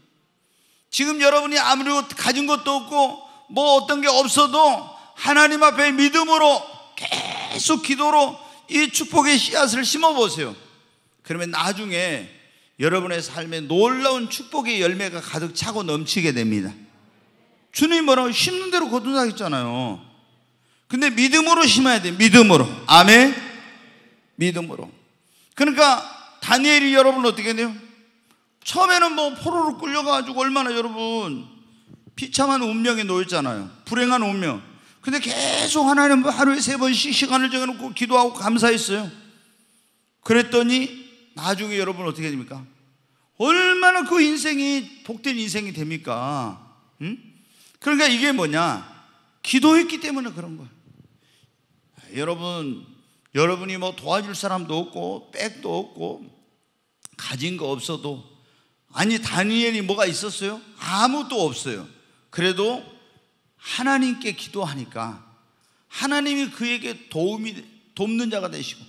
지금 여러분이 아무리 가진 것도 없고 뭐 어떤 게 없어도 하나님 앞에 믿음으로 계속 기도로 이 축복의 씨앗을 심어 보세요. 그러면 나중에 여러분의 삶에 놀라운 축복의 열매가 가득 차고 넘치게 됩니다. 주님 뭐라고 심는 대로 거둔다 했잖아요. 근데 믿음으로 심어야 돼. 믿음으로. 아멘. 믿음으로. 그러니까 다니엘이 여러분 어떻게 돼요? 처음에는 뭐 포로로 끌려가지고 얼마나 여러분 비참한 운명에 놓였잖아요. 불행한 운명. 근데 계속 하나님 하루에 세 번씩 시간을 정해놓고 기도하고 감사했어요. 그랬더니 나중에 여러분 어떻게 됩니까? 얼마나 그 인생이 복된 인생이 됩니까? 응? 그러니까 이게 뭐냐? 기도했기 때문에 그런 거예요. 여러분, 여러분이 뭐 도와줄 사람도 없고, 백도 없고, 가진 거 없어도, 아니, 다니엘이 뭐가 있었어요? 아무도 없어요. 그래도 하나님께 기도하니까 하나님이 그에게 도움이 돕는 자가 되시고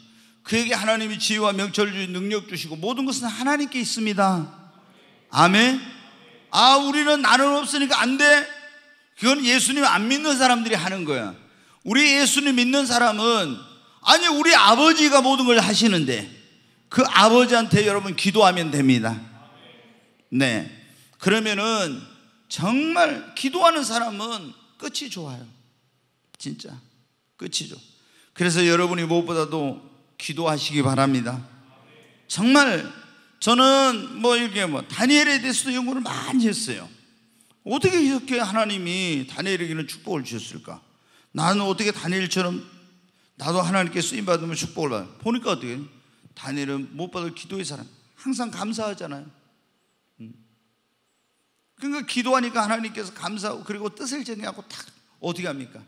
그에게 하나님이 지혜와 명철을 주시 능력 주시고 모든 것은 하나님께 있습니다. 아멘. 아 우리는 나는 없으니까 안 돼. 그건 예수님 안 믿는 사람들이 하는 거야. 우리 예수님 믿는 사람은 아니 우리 아버지가 모든 걸 하시는데 그 아버지한테 여러분 기도하면 됩니다. 네. 그러면은 정말 기도하는 사람은 끝이 좋아요. 진짜. 끝이죠. 그래서 여러분이 무엇보다도 기도하시기 바랍니다. 정말 저는 뭐 이렇게 뭐 다니엘에 대해서도 연구를 많이 했어요. 어떻게 이렇게 하나님이 다니엘에게는 축복을 주셨을까? 나는 어떻게 다니엘처럼 나도 하나님께 쓰임 받으면 축복을 받아. 보니까 어떻게 다니엘은 못 받을 기도의 사람. 항상 감사하잖아요. 그러니까 기도하니까 하나님께서 감사하고 그리고 뜻을 정해하고 탁 어떻게 합니까?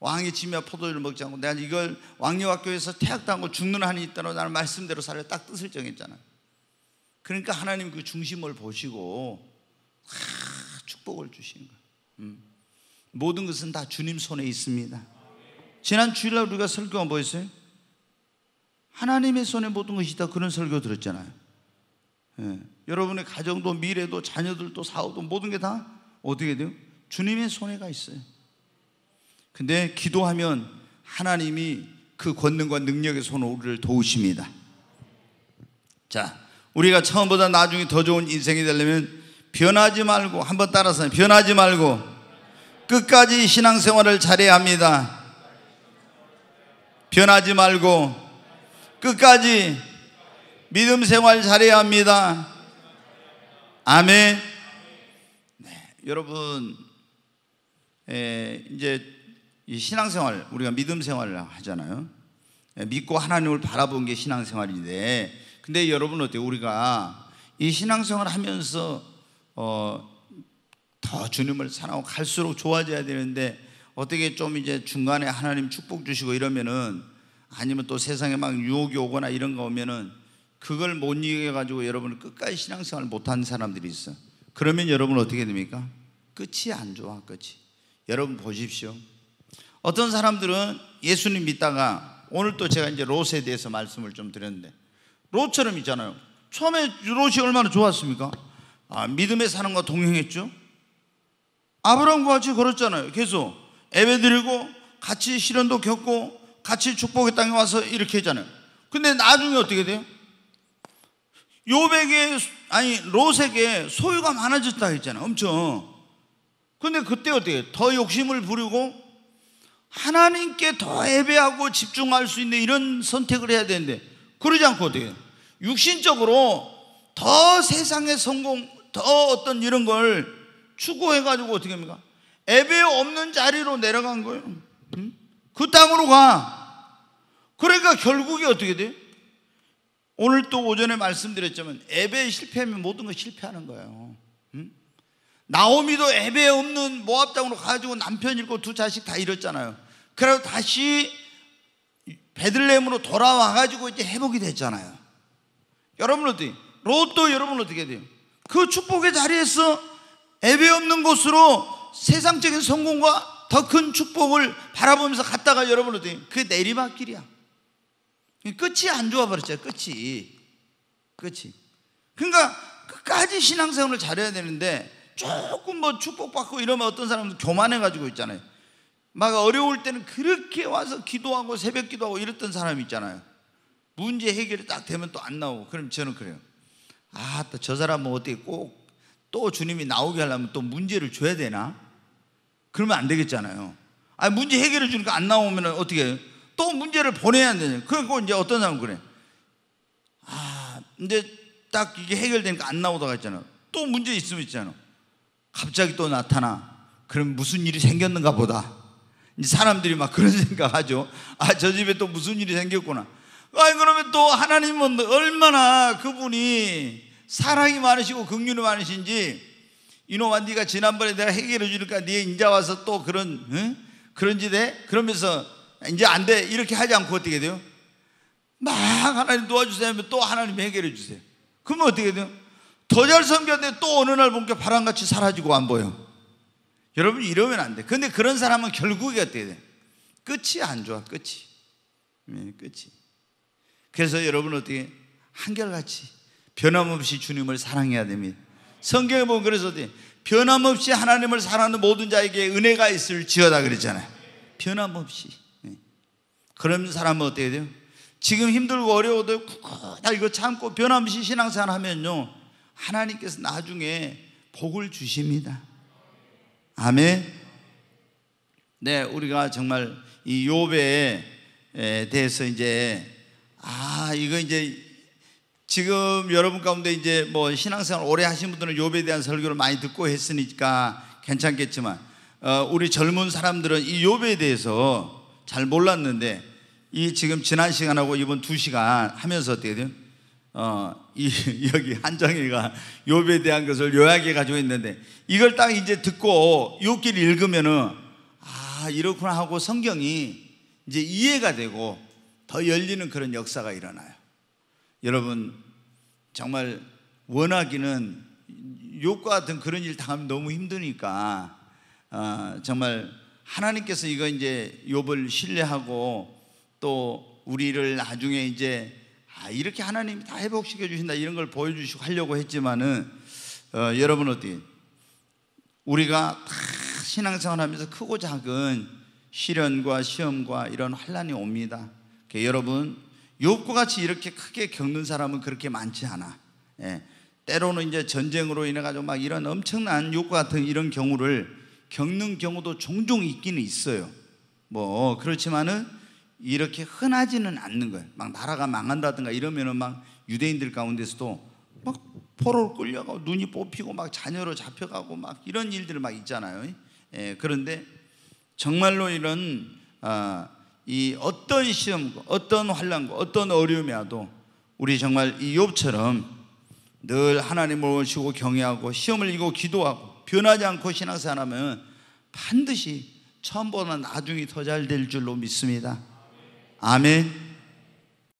왕이 지 포도주를 먹지 않고 내가 이걸 왕녀학교에서 태학당하고 죽는 한이 있다고 나는 말씀대로 살려 딱 뜻을 정했잖아. 그러니까 하나님 그 중심을 보시고 아, 축복을 주시 거야. 음. 모든 것은 다 주님 손에 있습니다. 지난 주일날 우리가 설교가 뭐였어요? 하나님의 손에 모든 것이다 그런 설교 들었잖아요. 예. 여러분의 가정도 미래도 자녀들도 사업도 모든 게 다 어떻게 돼요? 주님의 손해가 있어요. 근데 기도하면 하나님이 그 권능과 능력의 손으로 우리를 도우십니다. 자, 우리가 처음보다 나중에 더 좋은 인생이 되려면 변하지 말고 한번 따라서 변하지 말고 끝까지 신앙생활을 잘해야 합니다. 변하지 말고 끝까지 믿음 생활 잘해야 합니다. 아멘. 네, 여러분 에, 예, 이제 신앙생활 우리가 믿음생활을 하잖아요. 에, 예, 믿고 하나님을 바라본 게 신앙생활인데, 근데 여러분 어때요? 우리가 이 신앙생활 하면서 어, 더 주님을 사랑하고 갈수록 좋아져야 되는데 어떻게 좀 이제 중간에 하나님 축복 주시고 이러면은 아니면 또 세상에 막 유혹이 오거나 이런 거 오면은 그걸 못 이겨가지고 여러분 끝까지 신앙생활 못한 사람들이 있어. 그러면 여러분 어떻게 됩니까? 끝이 안 좋아, 끝이. 여러분 보십시오. 어떤 사람들은 예수님 믿다가 오늘 또 제가 이제 롯에 대해서 말씀을 좀 드렸는데 롯처럼 있잖아요. 처음에 롯이 얼마나 좋았습니까? 아, 믿음에 사는 거 동행했죠. 아브라함과 같이 걸었잖아요. 계속 예베 드리고 같이 시련도 겪고 같이 축복의 땅에 와서 이렇게 했잖아요. 근데 나중에 어떻게 돼요? 요백에 아니 롯에게 소유가 많아졌다 했잖아 엄청 근데 그때 어떻게 더 욕심을 부리고 하나님께 더 예배하고 집중할 수 있는 이런 선택을 해야 되는데 그러지 않고 어떻게 육신적으로 더 세상의 성공 더 어떤 이런 걸 추구해가지고 어떻게 합니까 예배 없는 자리로 내려간 거예요 그 땅으로 가 그러니까 결국에 어떻게 돼요? 오늘 또 오전에 말씀드렸지만 에베 실패하면 모든 걸 실패하는 거예요. 응? 나오미도 에베 없는 모압 땅으로 가지고 남편 잃고 두 자식 다 잃었잖아요. 그래서 다시 베들레헴으로 돌아와 가지고 이제 회복이 됐잖아요. 여러분 어떻 로또 여러분 어떻게 돼요? 그 축복의 자리에서 애배 없는 곳으로 세상적인 성공과 더 큰 축복을 바라보면서 갔다가 여러분 어떻그 내리막길이야. 끝이 안 좋아 버렸잖요 끝이. 끝이. 그러니까 끝까지 신앙생활을 잘해야 되는데 조금 뭐 축복받고 이러면 어떤 사람은 교만해 가지고 있잖아요. 막 어려울 때는 그렇게 와서 기도하고 새벽 기도하고 이랬던 사람이 있잖아요. 문제 해결이 딱 되면 또 안 나오고 그럼 저는 그래요. 아, 또 저 사람은 뭐 어떻게 꼭 또 주님이 나오게 하려면 또 문제를 줘야 되나? 그러면 안 되겠잖아요. 아, 문제 해결을 주니까 안 나오면 어떻게 해요? 또 문제를 보내야 되냐. 그리고 이제 어떤 사람은 그래. 아, 이제 딱 이게 해결되니까 안 나오다가 있잖아. 또 문제 있으면 있잖아. 갑자기 또 나타나. 그럼 무슨 일이 생겼는가 보다. 이제 사람들이 막 그런 생각하죠. 아, 저 집에 또 무슨 일이 생겼구나. 아, 그러면 또 하나님은 얼마나 그분이 사랑이 많으시고 긍휼이 많으신지 이놈아 네가 지난번에 내가 해결해 주니까 네 인자 와서 또 그런 응? 그런 짓에 그러면서 이제 안 돼. 이렇게 하지 않고 어떻게 돼요? 막 하나님 도와주세요 하면 또 하나님 해결해 주세요. 그러면 어떻게 돼요? 더 잘 섬겼는데 또 어느 날 보니까 바람같이 사라지고 안 보여. 여러분 이러면 안 돼. 근데 그런 사람은 결국에 어떻게 돼? 끝이 안 좋아. 끝이. 네, 끝이. 그래서 여러분 어떻게 한결같이 변함없이 주님을 사랑해야 됩니다. 성경에 보면 그래서 어 변함없이 하나님을 사랑하는 모든 자에게 은혜가 있을지어다 그랬잖아요. 변함없이. 그런 사람은 어떻게 돼요? 지금 힘들고 어려워도 굳이 이거 참고 변함없이 신앙생활 하면요. 하나님께서 나중에 복을 주십니다. 아멘. 네, 우리가 정말 이 요배에 대해서 이제 아, 이거 이제 지금 여러분 가운데 이제 뭐 신앙생활 오래 하신 분들은 요배에 대한 설교를 많이 듣고 했으니까 괜찮겠지만 어, 우리 젊은 사람들은 이 요배에 대해서 잘 몰랐는데 이 지금 지난 시간하고 이번 두 시간 하면서 어떻게 돼요? 어, 이, 여기 한정이가 욥에 대한 것을 요약해 가지고 있는데 이걸 딱 이제 듣고 욥기를 읽으면은 아 이렇구나 하고 성경이 이제 이해가 되고 더 열리는 그런 역사가 일어나요. 여러분 정말 원하기는 욥과 같은 그런 일 당하면 너무 힘드니까 어, 정말 하나님께서 이거 이제 욥을 신뢰하고 또 우리를 나중에 이제 아 이렇게 하나님이 다 회복시켜 주신다 이런 걸 보여주시고 하려고 했지만은 어, 여러분 어디 우리가 다 신앙생활하면서 크고 작은 시련과 시험과 이런 환란이 옵니다. 그러니까 여러분 욥과 같이 이렇게 크게 겪는 사람은 그렇게 많지 않아. 예. 때로는 이제 전쟁으로 인해 가지고 막 이런 엄청난 욥과 같은 이런 경우를 겪는 경우도 종종 있기는 있어요. 뭐 그렇지만은 이렇게 흔하지는 않는 거예요. 막 나라가 망한다든가 이러면은 막 유대인들 가운데서도 막 포로로 끌려가고 눈이 뽑히고 막 자녀로 잡혀가고 막 이런 일들 막 있잖아요. 예, 그런데 정말로 이런 아, 이 어떤 시험 어떤 환란과 어떤 어려움이 와도 우리 정말 이 욥처럼 늘 하나님을 모시고 경외하고 시험을 이고 기도하고 변하지 않고 신앙생활하면 반드시 처음보다 나중이 더잘 될 줄로 믿습니다. 아멘.